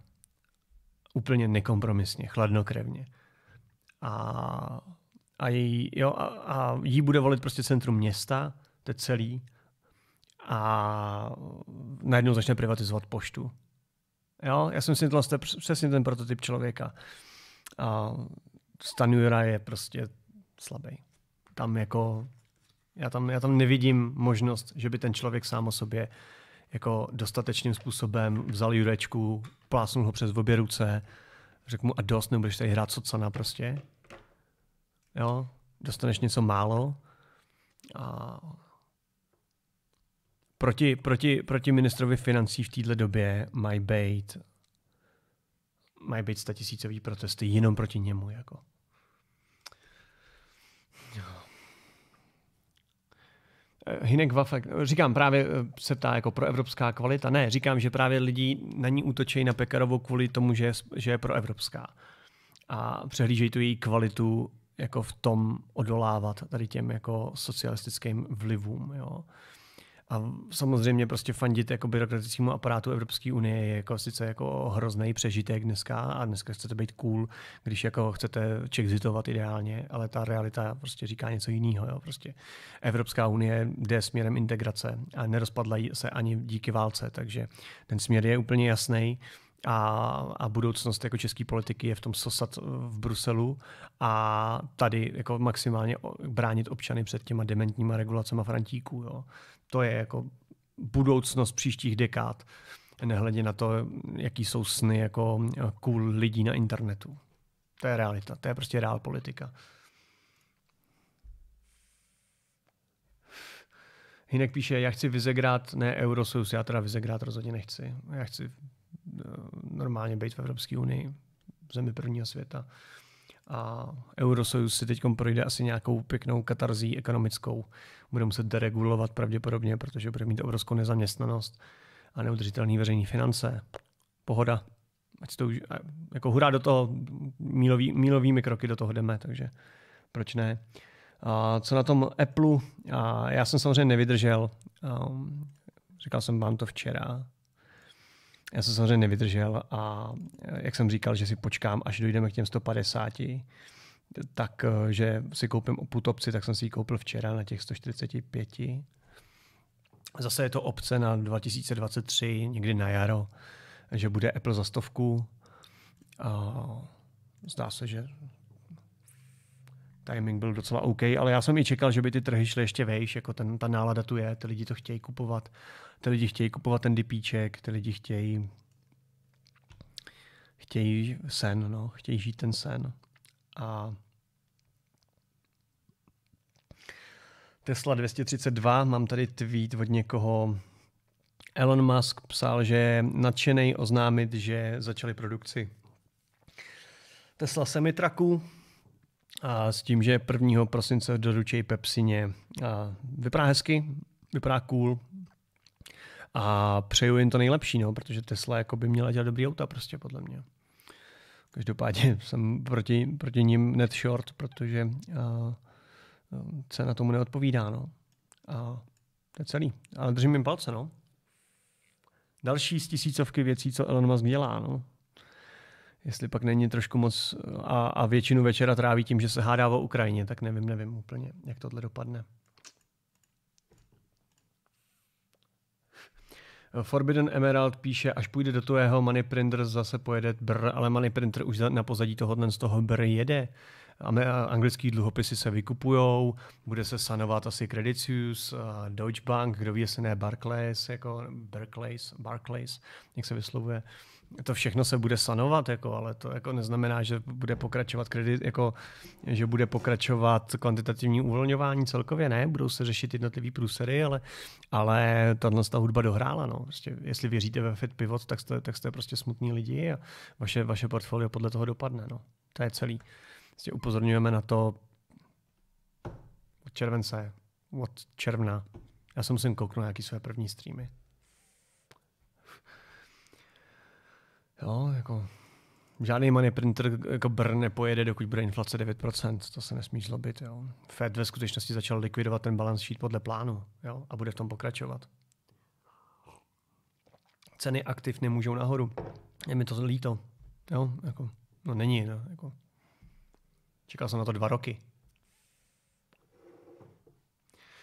úplně nekompromisně, chladnokrevně. A, a, jí, jo, a, a jí bude volit prostě centrum města, to je celý, a najednou začne privatizovat poštu. Jo, já jsem si myslel, že přesně ten prototyp člověka. A Stanjura je prostě slabý. Tam jako, já tam, já tam nevidím možnost, že by ten člověk sám o sobě uh, jako dostatečným způsobem vzal Jurečku, plásnul ho přes obě ruce, řekl mu a dost, nebudeš tady hrát socana prostě. Jo, dostaneš něco málo. A proti, proti, proti ministrovi financí v této době mají být mají být statisícový protesty jenom proti němu. Jako. Eh, Hinek Vafek, říkám právě, eh, se ptá jako pro evropská kvalita. Ne, říkám, že právě lidi na ní útočí na Pekarovou kvůli tomu, že je, že je pro evropská. A přehlížejí tu její kvalitu jako v tom odolávat tady těm jako socialistickým vlivům. Jo. A samozřejmě prostě fandit jako byrokratickému aparátu Evropské unie je jako sice jako hrozný přežitek dneska a dneska chcete být cool, když jako chcete čekzitovat ideálně, ale ta realita prostě říká něco jiného. Jo. Prostě Evropská unie jde směrem integrace a nerozpadla se ani díky válce, takže ten směr je úplně jasný a, a budoucnost jako české politiky je v tom sosat v Bruselu a tady jako maximálně bránit občany před těma dementníma regulacemi Frantíků. Jo. To je jako budoucnost příštích dekád, nehledě na to, jaký jsou sny jako cool lidí na internetu. To je realita, to je prostě reál politika. Hinek píše, já chci Vizegrát, ne Eurosus, já teda Vizegrát rozhodně nechci. Já chci eh, normálně být v Evropské unii, v zemi prvního světa a Eurosojus si teď projde asi nějakou pěknou katarzí ekonomickou. Bude muset deregulovat pravděpodobně, protože bude mít obrovskou nezaměstnanost a neudržitelné veřejný finance. Pohoda. Ať to už, jako hurá do toho, mílový, mílovými kroky do toho jdeme, takže proč ne. A co na tom Apple? A já jsem samozřejmě nevydržel. A říkal jsem vám to včera, já jsem samozřejmě nevydržel a e, jak jsem říkal, že si počkám, až dojdeme k těm 150, tak e, že si koupím opu topci, tak jsem si ji koupil včera na těch 145. Zase je to opce na 2023, někdy na jaro, že bude Apple za stovku. A zdá se, že timing byl docela OK, ale já jsem i čekal, že by ty trhy šly ještě vejš, jako ten, ta nálada tu je, ty lidi to chtějí kupovat, ty lidi chtějí kupovat ten dipíček, ty lidi chtějí chtějí sen, no, chtějí žít ten sen. A Tesla 232, mám tady tweet od někoho, Elon Musk psal, že je nadšený oznámit, že začali produkci Tesla semitraku, a s tím, že 1. prosince doručejí Pepsině. A vypadá hezky, vypadá cool a přeju jim to nejlepší, no, protože Tesla jako by měla dělat dobrý auta prostě podle mě. Každopádně jsem proti, proti ním net short, protože a, cena tomu neodpovídá. No. A to je celý. Ale držím jim palce. No. Další z tisícovky věcí, co Elon Musk dělá. No jestli pak není trošku moc a, a většinu večera tráví tím, že se hádá o Ukrajině, tak nevím, nevím úplně, jak tohle dopadne. Forbidden Emerald píše, až půjde do tvého, Money Printer zase pojede br, ale Money Printer už na pozadí tohohle z toho br jede. Anglický dluhopisy se vykupujou, bude se sanovat asi Credit Suisse, Deutsche Bank, kdo ví, jestli ne Barclays, jako Barclays, Barclays, jak se vyslovuje. Uh, to všechno se bude sanovat, jako, ale to jako neznamená, že bude pokračovat kredit, jako, že bude pokračovat kvantitativní uvolňování celkově, ne, budou se řešit jednotlivý průsery, ale, ale tahle ta hudba dohrála. No. Prostě, jestli věříte ve Fit Pivot, tak jste, tak jste prostě smutní lidi a vaše, vaše portfolio podle toho dopadne. No. To je celý. Prostě upozorňujeme na to od července, od června. Já jsem musím kouknout, jaký jsou první streamy. Jo, jako žádný money printer jako Brn nepojede, dokud bude inflace 9%, to se nesmí zlobit. Jo. Fed ve skutečnosti začal likvidovat ten balance sheet podle plánu jo, a bude v tom pokračovat. Ceny aktiv nemůžou nahoru. Je mi to líto. Jo, jako, no není. No, jako. Čekal jsem na to dva roky.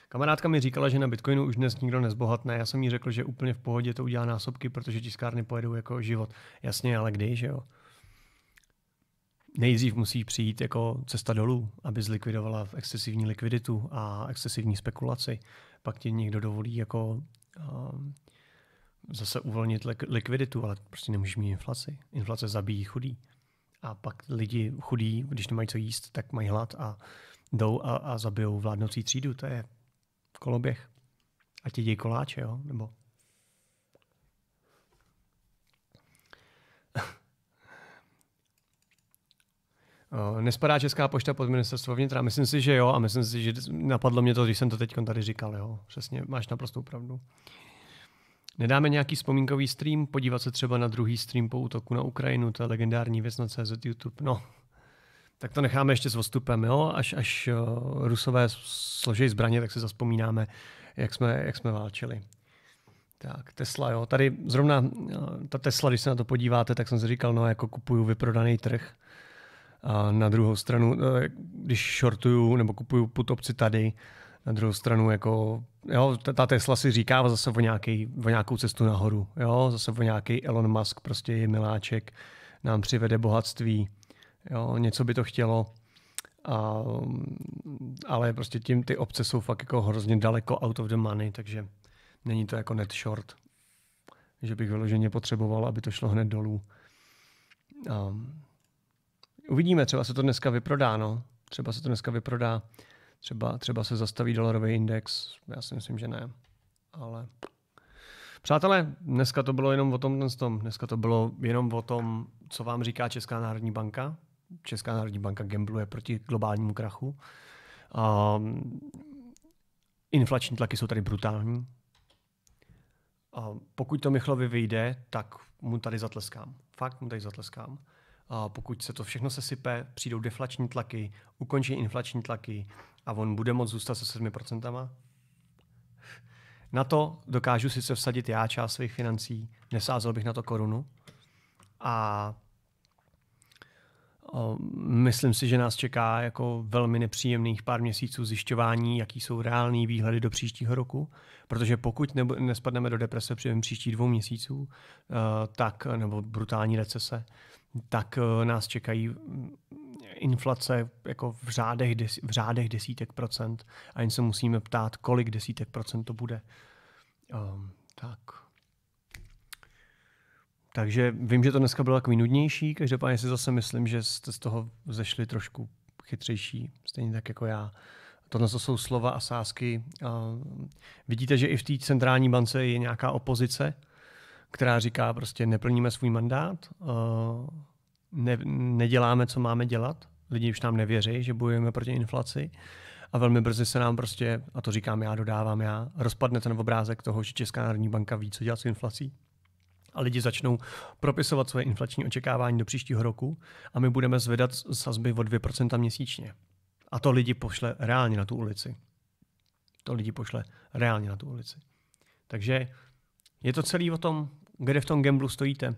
Kamarádka mi říkala, že na Bitcoinu už dnes nikdo nezbohatne. Já jsem jí řekl, že úplně v pohodě to udělá násobky, protože tiskárny pojedou jako život. Jasně, ale kdy, že jo? Nejdřív musí přijít jako cesta dolů, aby zlikvidovala v excesivní likviditu a excesivní spekulaci. Pak ti někdo dovolí jako um, zase uvolnit likviditu, ale prostě nemůžeš mít inflaci. Inflace zabíjí chudý. A pak lidi chudí, když nemají co jíst, tak mají hlad a jdou a, a zabijou vládnoucí třídu. To je koloběh. A ti dějí koláče, jo? Nebo... Nespadá Česká pošta pod ministerstvo vnitra? Myslím si, že jo a myslím si, že napadlo mě to, když jsem to teď tady říkal, jo. Přesně, máš naprostou pravdu. Nedáme nějaký vzpomínkový stream, podívat se třeba na druhý stream po útoku na Ukrajinu, to je legendární věc na CZ YouTube. No, tak to necháme ještě s odstupem, jo? Až, až eh, Rusové složí zbraně, tak si zaspomínáme, jak jsme, jak jsme válčili. Tak, Tesla, jo. Tady zrovna eh, ta Tesla, když se na to podíváte, tak jsem si říkal, no jako kupuju vyprodaný trh. A na druhou stranu, eh, když shortuju nebo kupuju put opci tady, na druhou stranu, jako, jo, ta Tesla si říká zase o, nějaký, o nějakou cestu nahoru. Jo? Zase o nějaký Elon Musk, prostě je miláček, nám přivede bohatství. Jo, něco by to chtělo, a, ale prostě tím ty obce jsou fakt jako hrozně daleko out of the money, takže není to jako net short, že bych vyloženě potřeboval, aby to šlo hned dolů. A, uvidíme, třeba se to dneska vyprodá, no. Třeba se to dneska vyprodá, třeba, třeba se zastaví dolarový index, já si myslím, že ne, ale... Přátelé, dneska to bylo jenom o tom, dneska to bylo jenom o tom, co vám říká Česká národní banka, Česká národní banka gambluje proti globálnímu krachu. Um, inflační tlaky jsou tady brutální. Um, pokud to Michlovi vyjde, tak mu tady zatleskám. Fakt mu tady zatleskám. A pokud se to všechno sesype, přijdou deflační tlaky, ukončí inflační tlaky a on bude moct zůstat se 7%. Na to dokážu sice vsadit já část svých financí, nesázel bych na to korunu, a Myslím si, že nás čeká jako velmi nepříjemných pár měsíců zjišťování, jaký jsou reální výhledy do příštího roku, protože pokud ne, nespadneme do deprese během příští dvou měsíců, tak nebo brutální recese, tak nás čekají inflace jako v řádech, v řádech desítek procent a jen se musíme ptát, kolik desítek procent to bude. Um, tak. Takže vím, že to dneska bylo takový nudnější, každopádně si zase myslím, že jste z toho zešli trošku chytřejší, stejně tak jako já. Tohle jsou slova a sázky. Vidíte, že i v té centrální bance je nějaká opozice, která říká prostě neplníme svůj mandát, ne, neděláme, co máme dělat, lidi už nám nevěří, že bojujeme proti inflaci a velmi brzy se nám prostě, a to říkám já, dodávám já, rozpadne ten obrázek toho, že Česká národní banka ví, co dělat s inflací a lidi začnou propisovat svoje inflační očekávání do příštího roku a my budeme zvedat sazby o 2% měsíčně. A to lidi pošle reálně na tu ulici. To lidi pošle reálně na tu ulici. Takže je to celý o tom, kde v tom gamblu stojíte.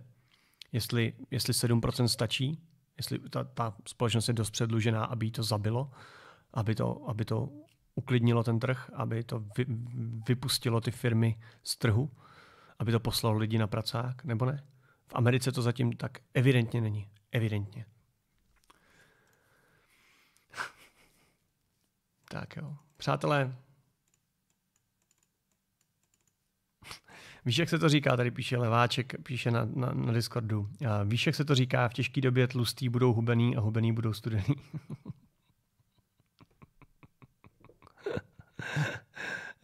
Jestli, jestli 7% stačí, jestli ta, ta společnost je dost předlužená, aby jí to zabilo, aby to, aby to uklidnilo ten trh, aby to vy, vypustilo ty firmy z trhu, aby to poslalo lidi na pracák, nebo ne? V Americe to zatím tak evidentně není. Evidentně. tak jo. Přátelé, Víš, jak se to říká, tady píše Leváček, píše na, na, na Discordu. víš, jak se to říká, v těžký době tlustý budou hubený a hubený budou studený.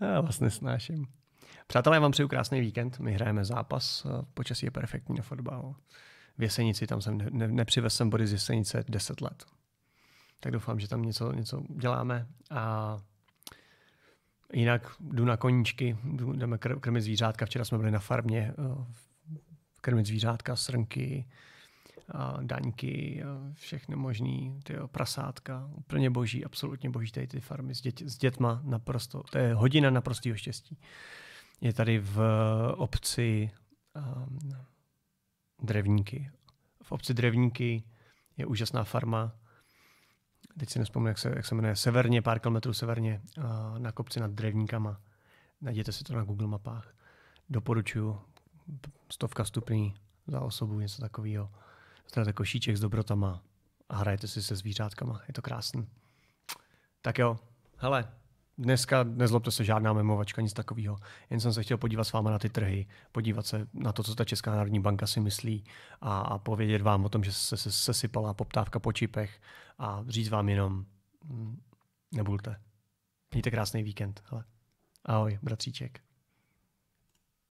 Já vás vlastně nesnáším. Přátelé, vám přeju krásný víkend. My hrajeme zápas, eh, počasí je perfektní na fotbal. V Jesenici, tam jsem ne, ne, nepřivez jsem body z Jesenice 10 let. Tak doufám, že tam něco, něco děláme a jinak jdu na koníčky, jdu, jdeme kr- krmit zvířátka. Včera jsme byli na farmě, eh, krmit zvířátka, srnky, a eh, daňky, a všechny možný, ty prasátka, úplně boží, absolutně boží tady ty farmy s, dět, s dětma naprosto, to je hodina naprostého štěstí je tady v eh, obci um, Drevníky. V obci Drevníky je úžasná farma, teď si nespomínám, jak se, jak se jmenuje, severně, pár kilometrů severně, eh, na kopci nad Drevníkama. Najděte si to na Google mapách. Doporučuju, stovka stupní za osobu, něco takového. Zdrate košíček s dobrotama a hrajete si se zvířátkama, je to krásný. Tak jo, hele, dneska, nezlobte se, žádná memovačka, nic takového. Jen jsem se chtěl podívat s váma na ty trhy, podívat se na to, co ta Česká národní banka si myslí a, a povědět vám o tom, že se, se sesypala poptávka po čipech a říct vám jenom, hm, nebudte. Mějte krásný víkend. Hele. Ahoj, bratříček.